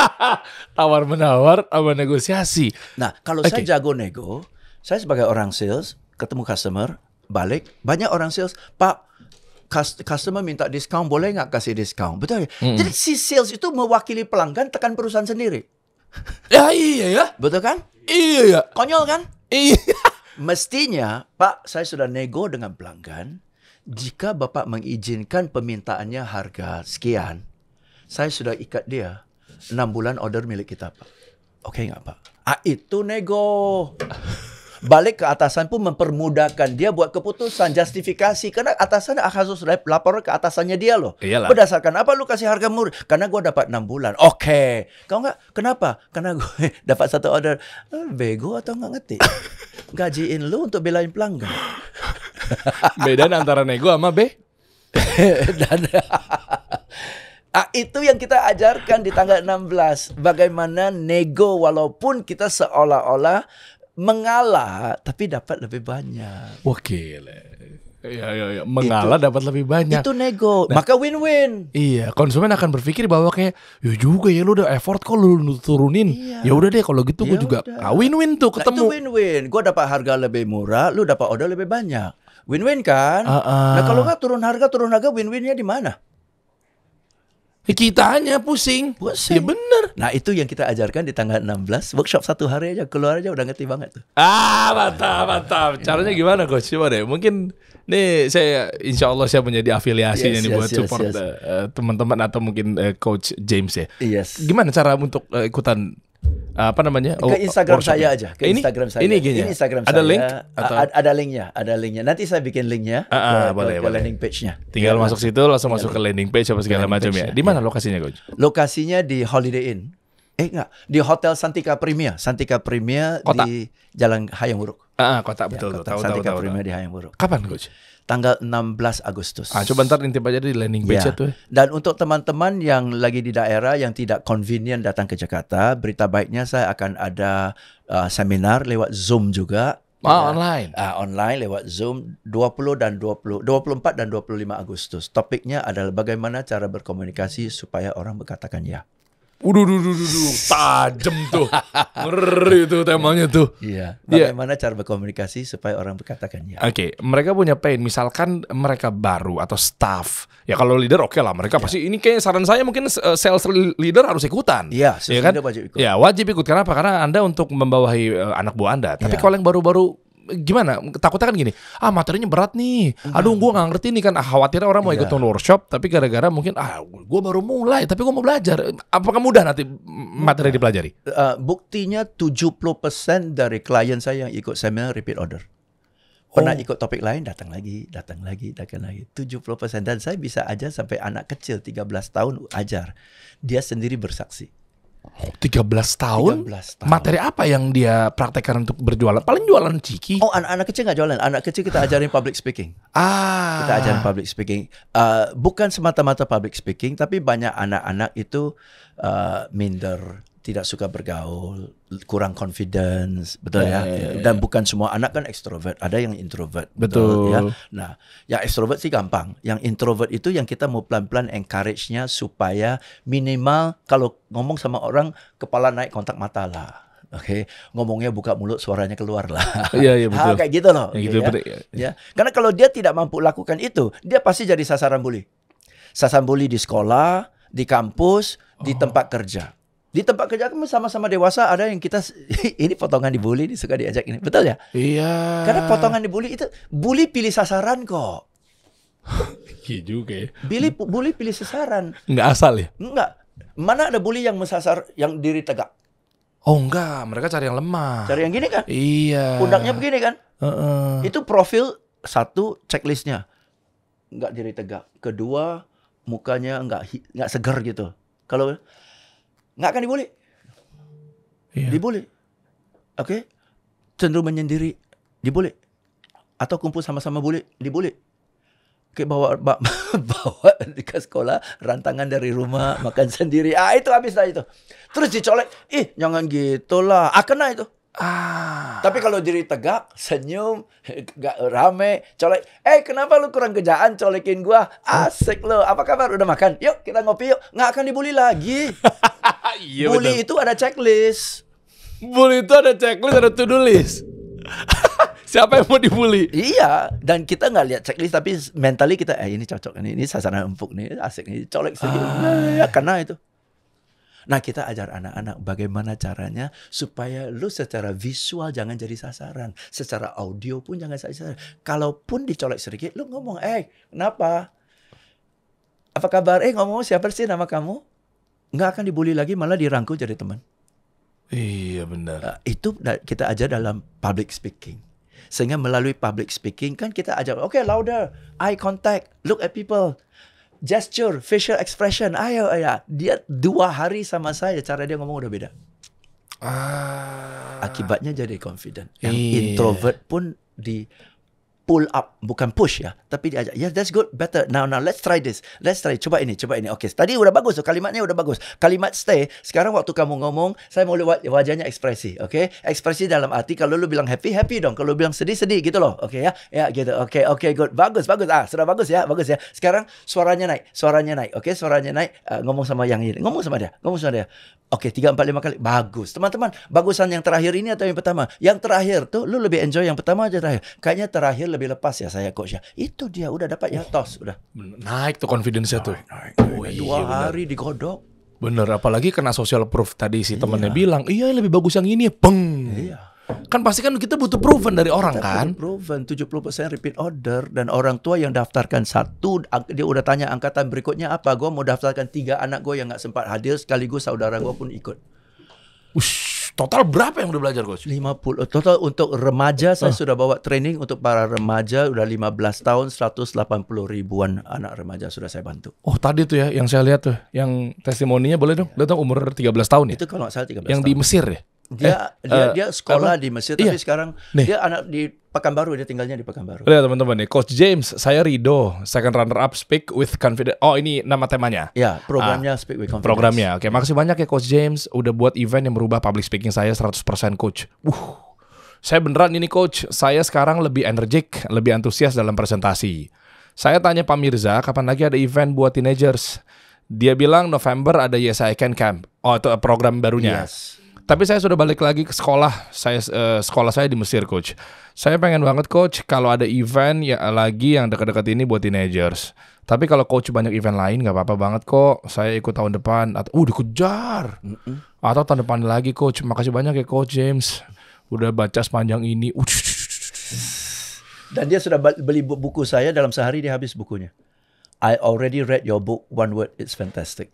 tawar menawar sama negosiasi. Nah kalau okay. saya jago nego, saya sebagai orang sales ketemu customer balik banyak orang sales Pak customer minta diskon boleh nggak kasih diskon betul ya? hmm Jadi si sales itu mewakili pelanggan tekan perusahaan sendiri. ya iya ya betul kan? Iya ya. Konyol kan? Iya. Mestinya, Pak, saya sudah nego dengan pelanggan. Jika Bapak mengizinkan permintaannya harga sekian, saya sudah ikat dia. 6 bulan order milik kita, Pak. Oke okay, nggak, Pak? Ah, itu nego balik ke atasan pun mempermudahkan dia buat keputusan justifikasi karena atasan harus lapor ke atasannya dia loh. Iyalah. Berdasarkan apa lu kasih harga murah? Karena gua dapat enam bulan. Oke. Okay. Kau nggak kenapa? Karena gue dapat satu order. Eh, bego atau nggak ngerti? Gajiin lu untuk belain pelanggan. Beda antara nego sama B. Dan Ah, itu yang kita ajarkan di tanggal 16 bagaimana nego walaupun kita seolah-olah mengalah tapi dapat lebih banyak. Oke gila. Ya, ya, ya. Mengalah itu, dapat lebih banyak. Itu nego. Nah, Maka win-win. Iya, konsumen akan berpikir bahwa kayak, ya juga ya lu udah effort kok lu turunin. Iya. Ya udah deh kalau gitu ya gue juga nah, win-win tuh ketemu. Nah, itu win-win. Gue dapat harga lebih murah, lu dapat order lebih banyak. Win-win kan? Uh, uh. Nah kalau nggak turun harga turun harga win-winnya di mana? Kita hanya pusing. Pusing. Ya bener. Nah itu yang kita ajarkan di tanggal 16. Workshop satu hari aja. Keluar aja udah ngerti banget tuh. Ah mantap, mantap. Caranya gimana Coach? Coba deh. Ya? Mungkin nih saya insya Allah saya menjadi afiliasi yes, yes, buat yes, support yes. Eh, teman-teman atau mungkin uh, Coach James ya. Yes. Gimana cara untuk uh, ikutan Eh, apa namanya? Ke oh, Instagram workshop. saya ya? aja, ke ini, Instagram saya. Ini, gini, ini Instagram ada saya. link atau ada linknya, ada linknya. Nanti saya bikin linknya ah, ah, ke, boleh, ke boleh. landing page-nya. Tinggal ya, masuk situ langsung iya, masuk ke landing page apa segala macam ya. Di mana iya. lokasinya, Coach? Lokasinya di Holiday Inn. Eh enggak, di Hotel Santika Premier, Santika Premier kota. di Jalan Hayam Wuruk. Ah, ah kota ya, betul. Ya, kota tahu, Santika tahu, Premier tahu. di Hayam Wuruk. Kapan, Coach? tanggal 16 Agustus. Ah, coba ntar intip aja di landing page ya. itu. Ya, dan untuk teman-teman yang lagi di daerah yang tidak convenient datang ke Jakarta, berita baiknya saya akan ada uh, seminar lewat Zoom juga. Ah, ya. online. Ah, online lewat Zoom 20 dan 20 24 dan 25 Agustus. Topiknya adalah bagaimana cara berkomunikasi supaya orang berkatakan ya. Waduh, tajem tajem tuh. Ngeri itu temanya tuh. Iya. iya. Bagaimana yeah. cara berkomunikasi supaya orang berkatakan ya. Oke, okay. mereka punya pain. Misalkan mereka baru atau staff. Ya kalau leader oke okay lah. Mereka yeah. pasti ini kayak saran saya mungkin eh, sales leader harus ikutan. Iya, yeah, ya kan? wajib ikut. Ya, wajib ikut. Kenapa? Karena Anda untuk membawahi eh, anak buah Anda. Tapi yeah. kalau yang baru-baru gimana takutnya kan gini ah materinya berat nih iya. aduh gue nggak ngerti nih kan ah, khawatirnya orang mau yeah. ikutin workshop tapi gara-gara mungkin ah gue baru mulai tapi gue mau belajar apakah mudah nanti materi dipelajari uh, buktinya 70% dari klien saya yang ikut seminar repeat order pernah oh. ikut topik lain datang lagi datang lagi datang lagi 70% dan saya bisa aja sampai anak kecil 13 tahun ajar dia sendiri bersaksi 13 tahun, 13 tahun. Materi apa yang dia praktekkan untuk berjualan? Paling jualan ciki. Oh, anak-anak kecil nggak jualan. Anak kecil kita ajarin public speaking. Ah. Kita ajarin public speaking. Uh, bukan semata-mata public speaking, tapi banyak anak-anak itu uh, minder tidak suka bergaul, kurang confidence, betul ya. ya? ya, ya Dan ya. bukan semua anak kan ekstrovert, ada yang introvert, betul, betul ya. Nah, yang ekstrovert sih gampang, yang introvert itu yang kita mau pelan-pelan encourage-nya supaya minimal kalau ngomong sama orang kepala naik kontak mata lah. Oke, okay. ngomongnya buka mulut, suaranya keluar lah. Iya, iya ah, betul. Hal kayak gitu loh. Ya, gitu, ya. Betul, ya. ya. Karena kalau dia tidak mampu lakukan itu, dia pasti jadi sasaran bully. Sasaran bully di sekolah, di kampus, oh. di tempat kerja. Di tempat kerja kami sama-sama dewasa ada yang kita ini potongan dibully ini suka diajak ini. Betul ya? Iya. Karena potongan dibully itu bully pilih sasaran kok. Iya juga ya. Bully, bully pilih sasaran. Enggak asal ya? Enggak. Mana ada bully yang mesasar yang diri tegak? Oh enggak, mereka cari yang lemah. Cari yang gini kan? Iya. Pundaknya begini kan? Uh -uh. Itu profil satu checklistnya. Enggak diri tegak. Kedua mukanya enggak enggak segar gitu. Kalau nggak akan dibully, Yeah. Diboleh. Oke. Okay? Cenderung menyendiri dibully, Atau kumpul sama-sama boleh, dibully, Oke, okay, bawa bawa, bawa ke sekolah rantangan dari rumah, makan sendiri. Ah, itu habis lah itu. Terus dicolek, "Ih, jangan gitulah." Ah, kena itu. Ah. Tapi kalau diri tegak, senyum, gak rame, colek. Eh, kenapa lu kurang kerjaan colekin gua? Asik lo. Apa kabar? Udah makan? Yuk, kita ngopi yuk. Nggak akan dibully lagi. iya Bully betul. itu ada checklist. Bully itu ada checklist, ada to-do list. Siapa yang mau dibully? Iya, dan kita nggak lihat checklist tapi mentally kita eh ini cocok ini ini sasana empuk nih, asik nih, colek sih. Ah. Nah, ya karena itu. Nah, kita ajar anak-anak bagaimana caranya supaya lu secara visual jangan jadi sasaran, secara audio pun jangan jadi sasaran. Kalaupun dicolek sedikit, lu ngomong, "Eh, kenapa?" Apa kabar? Eh, ngomong siapa sih nama kamu? nggak akan dibully lagi malah dirangkul jadi teman. Iya benar. Uh, itu kita ajar dalam public speaking. Sehingga melalui public speaking kan kita ajar, oke okay, louder, eye contact, look at people, gesture, facial expression, ayo ayo Dia dua hari sama saya cara dia ngomong udah beda. Ah. Akibatnya jadi confident. Yang iya. introvert pun di pull up bukan push ya tapi dia ajak yes that's good better now now let's try this let's try cuba ini cuba ini okay tadi sudah bagus tu. kalimatnya sudah bagus kalimat stay sekarang waktu kamu ngomong saya mau lihat wajahnya ekspresi okay ekspresi dalam arti kalau lu bilang happy happy dong kalau lu bilang sedih sedih gitu loh okay ya ya gitu okay okay good bagus bagus ah sudah bagus ya bagus ya sekarang suaranya naik suaranya naik okay suaranya naik uh, ngomong sama yang ini ngomong sama dia ngomong sama dia Oke, tiga, empat, lima kali. Bagus. Teman-teman, bagusan yang terakhir ini atau yang pertama? Yang terakhir tuh, lu lebih enjoy yang pertama aja terakhir. Kayaknya terakhir lebih lepas ya saya coach ya. Itu dia udah dapat ya oh. tos udah. Naik tuh confidence-nya tuh. Naik, naik, oh, dua iya, hari digodok. Bener, apalagi kena social proof tadi si temennya iya. bilang, iya lebih bagus yang ini, peng. Iya. Kan pasti kan kita butuh proven dari orang kita kan? Proven, 70% repeat order dan orang tua yang daftarkan satu, dia udah tanya angkatan berikutnya apa, gue mau daftarkan tiga anak gue yang gak sempat hadir sekaligus saudara gue pun ikut. Ush. Total berapa yang udah belajar coach? 50. Total untuk remaja saya ah. sudah bawa training untuk para remaja udah 15 tahun 180 ribuan anak remaja sudah saya bantu. Oh, tadi tuh ya yang saya lihat tuh, yang testimoninya boleh dong. Ya. Lihat umur 13 tahun ya. Itu kalau nggak salah 13 Yang tahun. di Mesir ya? dia eh, dia uh, dia sekolah apa? di Mesir iya. tapi iya. sekarang nih. dia anak di Pekanbaru dia tinggalnya di Pekanbaru. Lihat teman-teman nih Coach James saya Rido second runner up Speak with Confidence. Oh ini nama temanya. Ya, programnya ah, Speak with Confidence. Programnya. Oke, okay, makasih banyak ya Coach James udah buat event yang merubah public speaking saya 100% coach. Uh. Saya beneran ini coach, saya sekarang lebih energik, lebih antusias dalam presentasi. Saya tanya Pak Mirza kapan lagi ada event buat teenagers. Dia bilang November ada Yes I Can Camp. Oh itu program barunya. Yes. Tapi saya sudah balik lagi ke sekolah. Saya uh, sekolah saya di Mesir, coach. Saya pengen banget coach kalau ada event ya lagi yang dekat-dekat ini buat teenagers. Tapi kalau coach banyak event lain nggak apa-apa banget kok. Saya ikut tahun depan atau uh dikejar. Atau tahun depan lagi coach. Makasih banyak ya coach James. Udah baca sepanjang ini. Uh. dan dia sudah beli buku saya dalam sehari dia habis bukunya. I already read your book. One word, it's fantastic.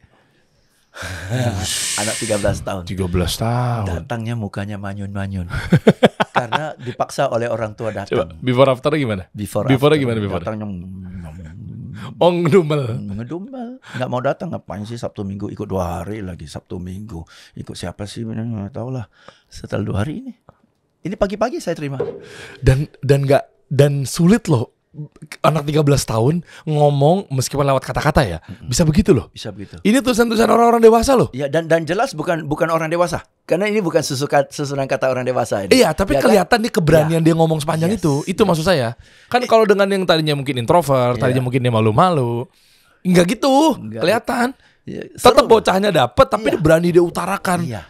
Anak 13 tahun. 13 tahun. Datangnya mukanya manyun-manyun. Karena dipaksa oleh orang tua datang. Coba before after gimana? Before, before after. gimana before? Datangnya Ong ngedumel Ngedumel Gak mau datang Ngapain sih Sabtu Minggu Ikut dua hari lagi Sabtu Minggu Ikut siapa sih nggak tau lah Setelah dua hari ini Ini pagi-pagi saya terima Dan dan gak Dan sulit loh anak 13 tahun ngomong meskipun lewat kata-kata ya bisa begitu loh bisa begitu ini tulisan-tulisan orang-orang dewasa loh ya dan dan jelas bukan bukan orang dewasa karena ini bukan susukan susunan kata orang dewasa ini iya tapi ya, kan? kelihatan kan? dia keberanian ya. dia ngomong sepanjang yes, itu itu ya. maksud saya kan eh. kalau dengan yang tadinya mungkin introvert ya. tadinya mungkin dia malu-malu nggak gitu Enggak. kelihatan ya, tetap bocahnya dapet tapi ya. dia berani dia utarakan ya.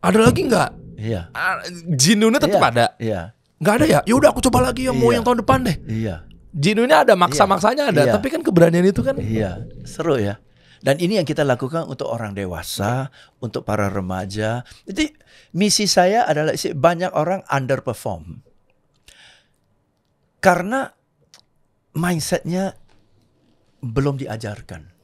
ada lagi nggak ya. Ah, jinunya tetap ya. ada ya. Gak ada ya? Ya udah aku coba lagi yang iya. mau yang tahun depan deh. Iya. Jinunya ada maksa-maksanya iya. ada, iya. tapi kan keberanian itu kan Iya, seru ya. Dan ini yang kita lakukan untuk orang dewasa, untuk para remaja. Jadi misi saya adalah banyak orang underperform. Karena mindsetnya belum diajarkan.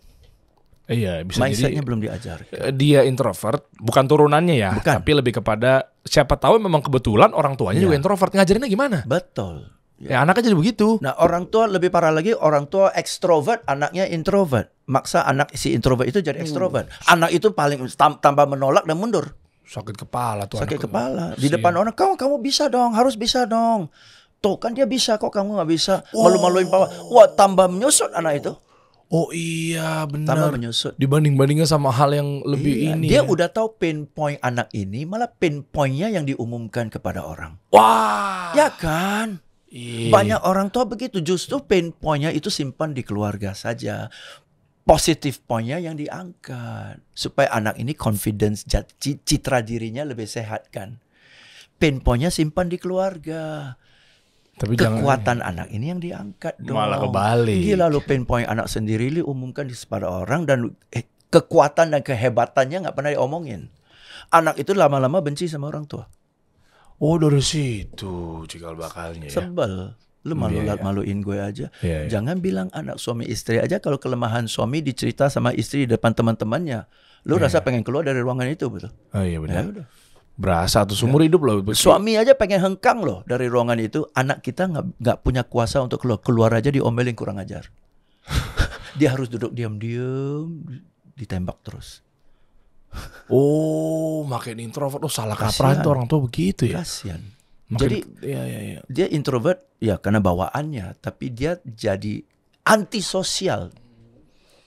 Iya, bisa mindsetnya jadi, belum diajarkan. Eh, dia introvert, bukan turunannya ya, bukan. tapi lebih kepada siapa tahu memang kebetulan orang tuanya iya. juga introvert. Ngajarinnya gimana? Betul. Ya. ya anaknya jadi begitu. Nah orang tua lebih parah lagi orang tua ekstrovert anaknya introvert. Maksa anak si introvert itu jadi hmm. ekstrovert. Hmm. Anak itu paling tam tambah menolak dan mundur. Sakit kepala tuh. Sakit anak kepala. Itu. Di iya. depan orang kamu kamu bisa dong harus bisa dong. Tuh kan dia bisa kok kamu nggak bisa oh. malu-maluin papa. Wah tambah menyusut anak itu. Oh iya benar. Tambah menyusut. Dibanding bandingnya sama hal yang lebih iya, ini. Dia ya. udah tahu pinpoint anak ini malah pinpointnya yang diumumkan kepada orang. Wah. Ya kan. Iya. Banyak orang tua begitu, justru pain pointnya itu simpan di keluarga saja. Positif pointnya yang diangkat supaya anak ini confidence citra dirinya lebih sehat kan. Pain pointnya simpan di keluarga. Tapi kekuatan jangan, anak ini yang diangkat dong. Malah kebalik. Gila lalu pain point anak sendiri li umumkan di sepada orang dan eh, kekuatan dan kehebatannya nggak pernah diomongin. Anak itu lama-lama benci sama orang tua. Oh dari situ cikal bakalnya ya. Sebel. Lu malu yeah, iya, iya. maluin gue aja. Yeah, yeah. Jangan bilang anak suami istri aja kalau kelemahan suami dicerita sama istri di depan teman-temannya. Lu yeah. rasa iya. pengen keluar dari ruangan itu betul? Oh iya benar. Ya, Berasa tuh ya. seumur yeah. hidup loh. Suami aja pengen hengkang loh dari ruangan itu. Anak kita nggak punya kuasa untuk keluar. Keluar aja diomelin kurang ajar. Dia harus duduk diam-diam ditembak terus. Oh, makin introvert. Oh, salah kaprah itu orang tua begitu ya. Kasian. Makin, jadi ya, ya, ya. dia introvert ya karena bawaannya, tapi dia jadi antisosial.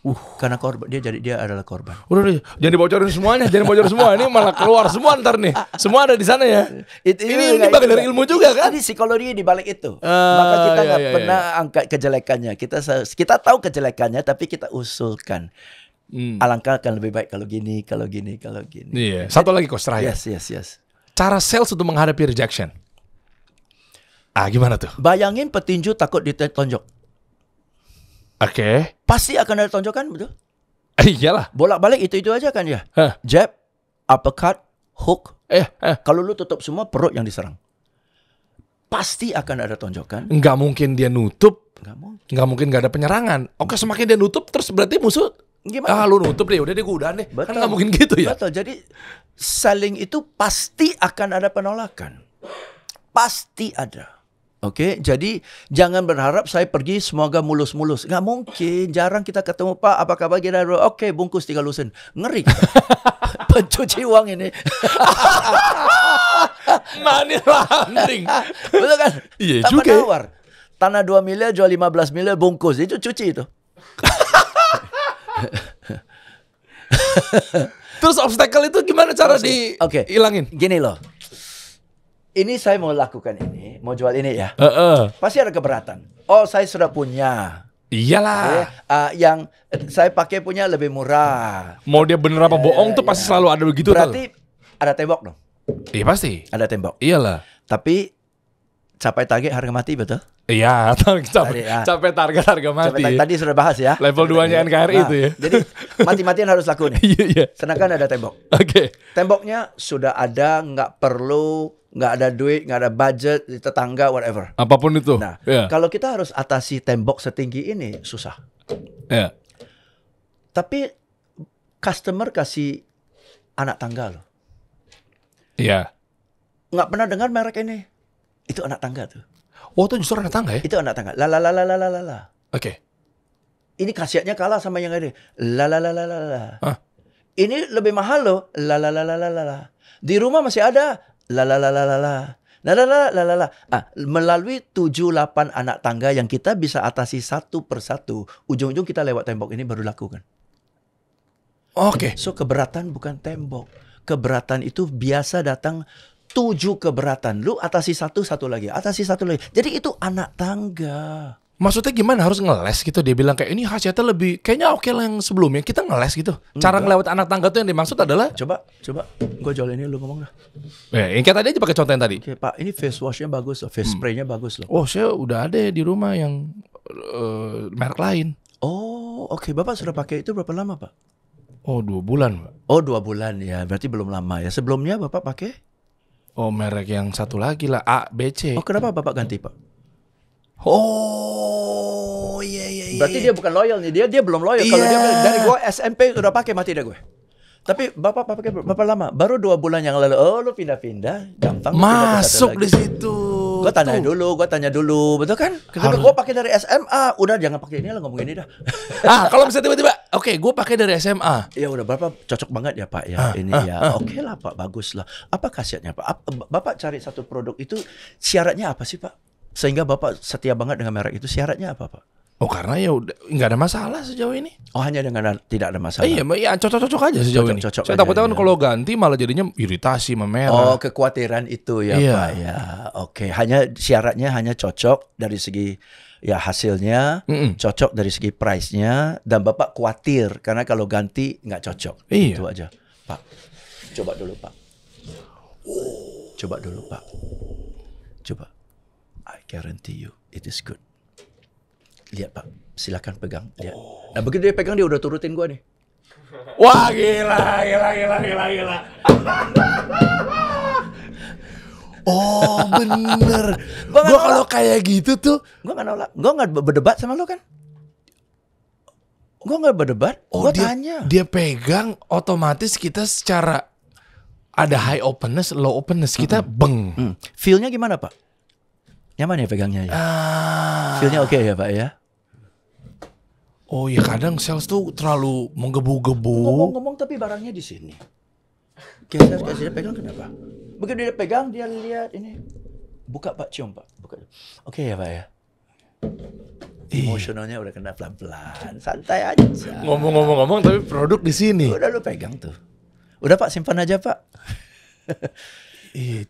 Uh, karena korban dia jadi dia adalah korban. Udah, udah jangan dibocorin semuanya, jangan bocorin semua. Ini malah keluar semua ntar nih. Semua ada di sana ya. It, ini ini bagian dari ilmu juga kan? Ini psikologi di balik itu. Uh, Maka kita iya, nggak iya, iya, pernah iya. angkat kejelekannya. Kita kita tahu kejelekannya tapi kita usulkan. Hmm. Alangkah akan lebih baik kalau gini, kalau gini, kalau gini. Iya. Yeah. Satu lagi coach terakhir. Yes, yes, yes. Cara sales untuk menghadapi rejection. Ah, gimana tuh? Bayangin petinju takut ditonjok. Oke. Okay. Pasti akan ada tonjokan, betul? Eh, iyalah. Bolak-balik itu-itu aja kan ya. Huh. Jab, uppercut, hook. Eh, eh. Kalau lu tutup semua perut yang diserang. Pasti akan ada tonjokan. Enggak mungkin dia nutup. Enggak mungkin. Enggak mungkin gak ada penyerangan. Oke, semakin dia nutup terus berarti musuh Gimana? Ah lu nutup deh, udah deh gue udah deh. Kan Betul. Kan gak mungkin gitu ya. Betul. Jadi selling itu pasti akan ada penolakan. Pasti ada. Oke, okay? jadi jangan berharap saya pergi semoga mulus-mulus. Nggak mungkin, jarang kita ketemu Pak. Apa kabar kita? Oke, okay, bungkus tiga lusin. Ngeri. Pencuci uang ini. Money laundering. Betul kan? Iya juga. Ya. Tanah 2 miliar jual 15 miliar bungkus. Itu cuci itu. Terus obstacle itu gimana cara di okay. hilangin? Gini loh. Ini saya mau lakukan ini, mau jual ini ya. Uh -uh. Pasti ada keberatan. Oh, saya sudah punya. Iyalah. Okay. Uh, yang saya pakai punya lebih murah. Mau dia bener apa ya, bohong uh, tuh ya, pasti ya. selalu ada begitu Berarti tuh. ada tembok dong. Iya pasti. Ada tembok. Iyalah. Tapi capai target harga mati betul? Iya, capek, ya. capek target harga mati. Capek, tadi sudah bahas ya. Level 2-nya NKRI nah, itu ya. Nah, jadi mati-matian harus lakuin. Iya, iya. ada tembok. Oke. Okay. Temboknya sudah ada, nggak perlu, nggak ada duit, nggak ada budget, tetangga, whatever. Apapun itu. Nah, yeah. kalau kita harus atasi tembok setinggi ini, susah. Iya. Yeah. Tapi customer kasih anak tangga loh. Iya. Yeah. Nggak pernah dengar merek ini. Itu anak tangga tuh. Oh, itu justru anak tangga ya? Itu anak tangga. La la la la la la la. Oke. Okay. Ini khasiatnya kalah sama yang ada. La la la la la la. Huh? Ini lebih mahal loh. La la la la la la. Di rumah masih ada. La la la la la la. La la la la la la. Ah, melalui 7-8 anak tangga yang kita bisa atasi satu persatu, ujung-ujung kita lewat tembok ini baru lakukan. Oke. Okay. So keberatan bukan tembok. Keberatan itu biasa datang tujuh keberatan. Lu atasi satu, satu lagi. Atasi satu lagi. Jadi itu anak tangga. Maksudnya gimana harus ngeles gitu? Dia bilang kayak ini hasilnya lebih kayaknya oke lah yang sebelumnya. Kita ngeles gitu. Cara ngelewat anak tangga tuh yang dimaksud adalah coba coba gue jual ini lu ngomong dah. Eh, yang kayak tadi aja pakai contoh yang tadi. Oke, Pak, ini face washnya bagus loh, face hmm. spraynya bagus loh. Oh, saya udah ada di rumah yang uh, merek lain. Oh, oke. Bapak sudah pakai itu berapa lama, Pak? Oh, dua bulan, Pak. Oh, dua bulan ya. Berarti belum lama ya. Sebelumnya Bapak pakai? Oh merek yang satu lagi lah A B C. Oh kenapa bapak ganti pak? Oh iya iya. Berarti iya. dia bukan loyal nih dia dia belum loyal. Yeah. Kalau dia iya. dari gue SMP udah pakai mati dah gue. Tapi bapak pakai bapak lama, baru dua bulan yang lalu, oh lu pindah-pindah, gampang. Masuk di situ. Gue tanya dulu, gue tanya dulu, betul kan? Kalau gue pakai dari SMA, udah jangan pakai ini lah ngomong ini dah. ah, kalau bisa tiba-tiba, oke, okay, gue pakai dari SMA. Ya udah, bapak cocok banget ya pak ya, ah, ini ah, ya, ah. oke okay lah pak, bagus lah. Apa khasiatnya pak? Bapak cari satu produk itu syaratnya apa sih pak? Sehingga bapak setia banget dengan merek itu syaratnya apa pak? Oh karena ya udah nggak ada masalah sejauh ini. Oh hanya dengan ada, tidak ada masalah. Eh, iya, iya cocok-cocok aja sejauh cocok, ini. Cocok Saya takutnya kan iya. kalau ganti malah jadinya iritasi memerah. Oh kekhawatiran itu ya iya. pak ya. Oke hanya syaratnya hanya cocok dari segi ya hasilnya, mm -mm. cocok dari segi price-nya dan bapak khawatir karena kalau ganti nggak cocok. Iya. Itu aja pak. Coba dulu pak. Coba dulu pak. Coba. I guarantee you it is good lihat pak silakan pegang lihat. nah begitu dia pegang dia udah turutin gua nih wah gila gila gila gila gila oh bener gua kalau kayak gitu tuh gua nggak nolak gua nggak berdebat sama lo kan gua nggak berdebat oh, dia, tanya dia pegang otomatis kita secara ada high openness low openness kita mm -hmm. beng mm. feelnya gimana pak Nyaman ya pegangnya ya? Ah. Feelnya oke okay ya Pak ya? Oh iya kadang sales tuh terlalu menggebu-gebu. Ngomong-ngomong tapi barangnya di sini. Geser kasih dia pegang kenapa? Begitu dia pegang dia lihat ini. Buka Pak cium Pak. Buka. Oke okay ya Pak ya? Emosionalnya udah kena pelan-pelan, santai aja. Ngomong-ngomong-ngomong tapi produk di sini. Udah lu pegang tuh. Udah Pak simpan aja Pak.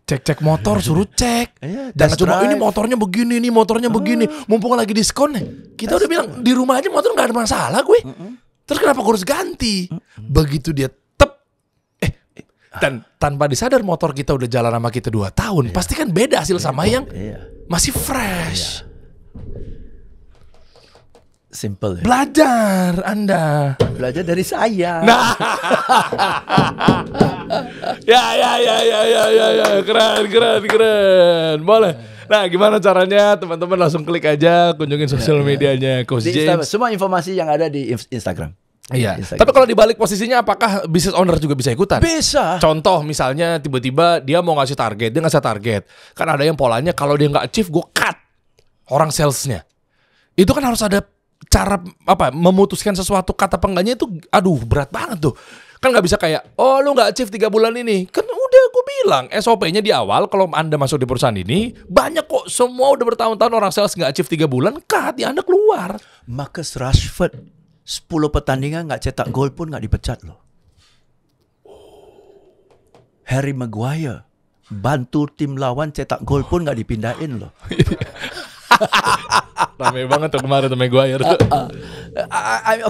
cek-cek motor iya. suruh cek. Iya, dan cuma ini motornya begini nih, motornya ah. begini. Mumpung lagi diskon nih. Kita that's udah bilang di rumah aja motor nggak ada masalah gue. Terus kenapa gue harus ganti? Begitu dia tep eh ah. dan tanpa disadar motor kita udah jalan sama kita dua tahun, iya. pasti kan beda hasil sama yang masih fresh. Simple. Ya. Belajar Anda. Belajar dari saya. Nah. ya ya ya ya ya ya ya keren keren keren boleh nah gimana caranya teman-teman langsung klik aja kunjungin sosial iya. medianya Coach di James semua informasi yang ada di Instagram Iya. Instagram. Tapi kalau dibalik posisinya apakah business owner juga bisa ikutan? Bisa. Contoh misalnya tiba-tiba dia mau ngasih target, dia ngasih target. Kan ada yang polanya kalau dia nggak achieve gue cut orang salesnya. Itu kan harus ada cara apa memutuskan sesuatu kata pengganya itu aduh berat banget tuh. Kan nggak bisa kayak, oh lu nggak achieve tiga bulan ini. Kan udah gue bilang, SOP-nya di awal kalau Anda masuk di perusahaan ini, banyak kok semua udah bertahun-tahun orang sales nggak achieve tiga bulan, kati Anda keluar. Marcus Rashford, 10 pertandingan nggak cetak gol pun nggak dipecat loh. Harry Maguire, bantu tim lawan cetak gol pun nggak dipindahin loh. Rame banget tuh kemarin tuh Maguire. Uh, uh, uh,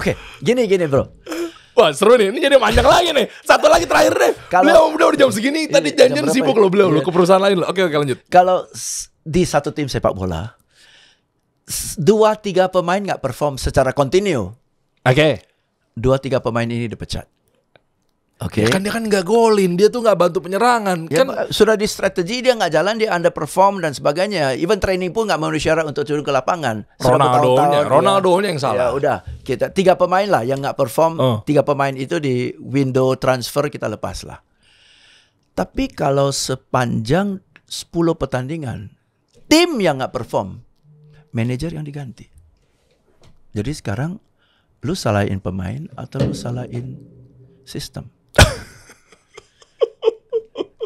Oke, okay. gini gini bro. Wah seru nih, ini jadi panjang lagi nih. Satu lagi terakhir deh. Kalau beliau udah jam segini iya, tadi janjian sibuk ya? lo beliau iya. lo ke perusahaan lain lo. Oke oke lanjut. Kalau di satu tim sepak bola dua tiga pemain nggak perform secara kontinu. Oke. Okay. Dua tiga pemain ini dipecat. Oke. Okay. Ya kan dia kan nggak golin, dia tuh nggak bantu penyerangan. Ya, kan sudah di strategi dia nggak jalan, dia underperform dan sebagainya. Even training pun nggak memenuhi syarat untuk turun ke lapangan. Ronaldo nya, Ronaldo nya yang salah. Ya udah, kita tiga pemain lah yang nggak perform, uh. tiga pemain itu di window transfer kita lepas lah. Tapi kalau sepanjang 10 pertandingan, tim yang nggak perform, manajer yang diganti. Jadi sekarang lu salahin pemain atau lu salahin sistem?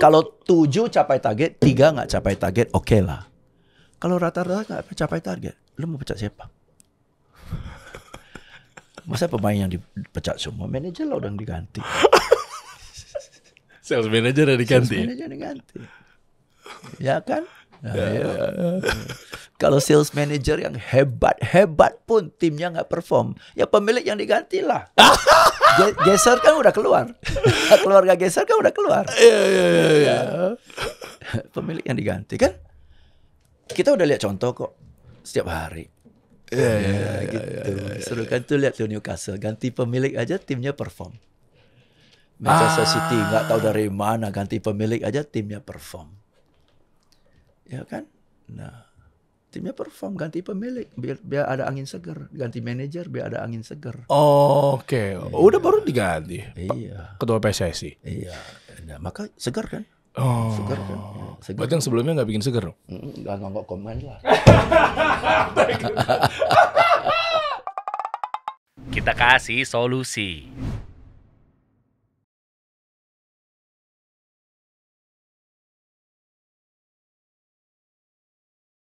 Kalau tujuh capai target, tiga nggak capai target, oke okay lah. Kalau rata-rata nggak capai target, lu mau pecat siapa? Masa pemain yang dipecat semua, manajer lo udah diganti. Sales manager udah diganti. Sales manager diganti. Ya kan? Nah, ya, Kalau sales manager yang hebat-hebat pun timnya nggak perform, ya pemilik yang diganti lah. geser kan udah keluar. Keluarga geser kan udah keluar. Iya iya iya. iya. Ya. Pemilik yang diganti kan? Kita udah lihat contoh kok setiap hari. Iya iya ya, iya, iya, gitu. yeah, yeah. Seru kan tuh lihat tuh Newcastle ganti pemilik aja timnya perform. Manchester ah. City nggak tahu dari mana ganti pemilik aja timnya perform. Ya kan? Nah, timnya perform ganti pemilik biar biar ada angin segar ganti manajer biar ada angin segar oh, oke okay. iya. udah baru diganti iya ketua PSSI iya nah, maka segar kan Oh, segar kan? Ya, segar. Berarti yang sebelumnya nggak bikin segar dong? Nggak nggak komen lah. Kita kasih solusi.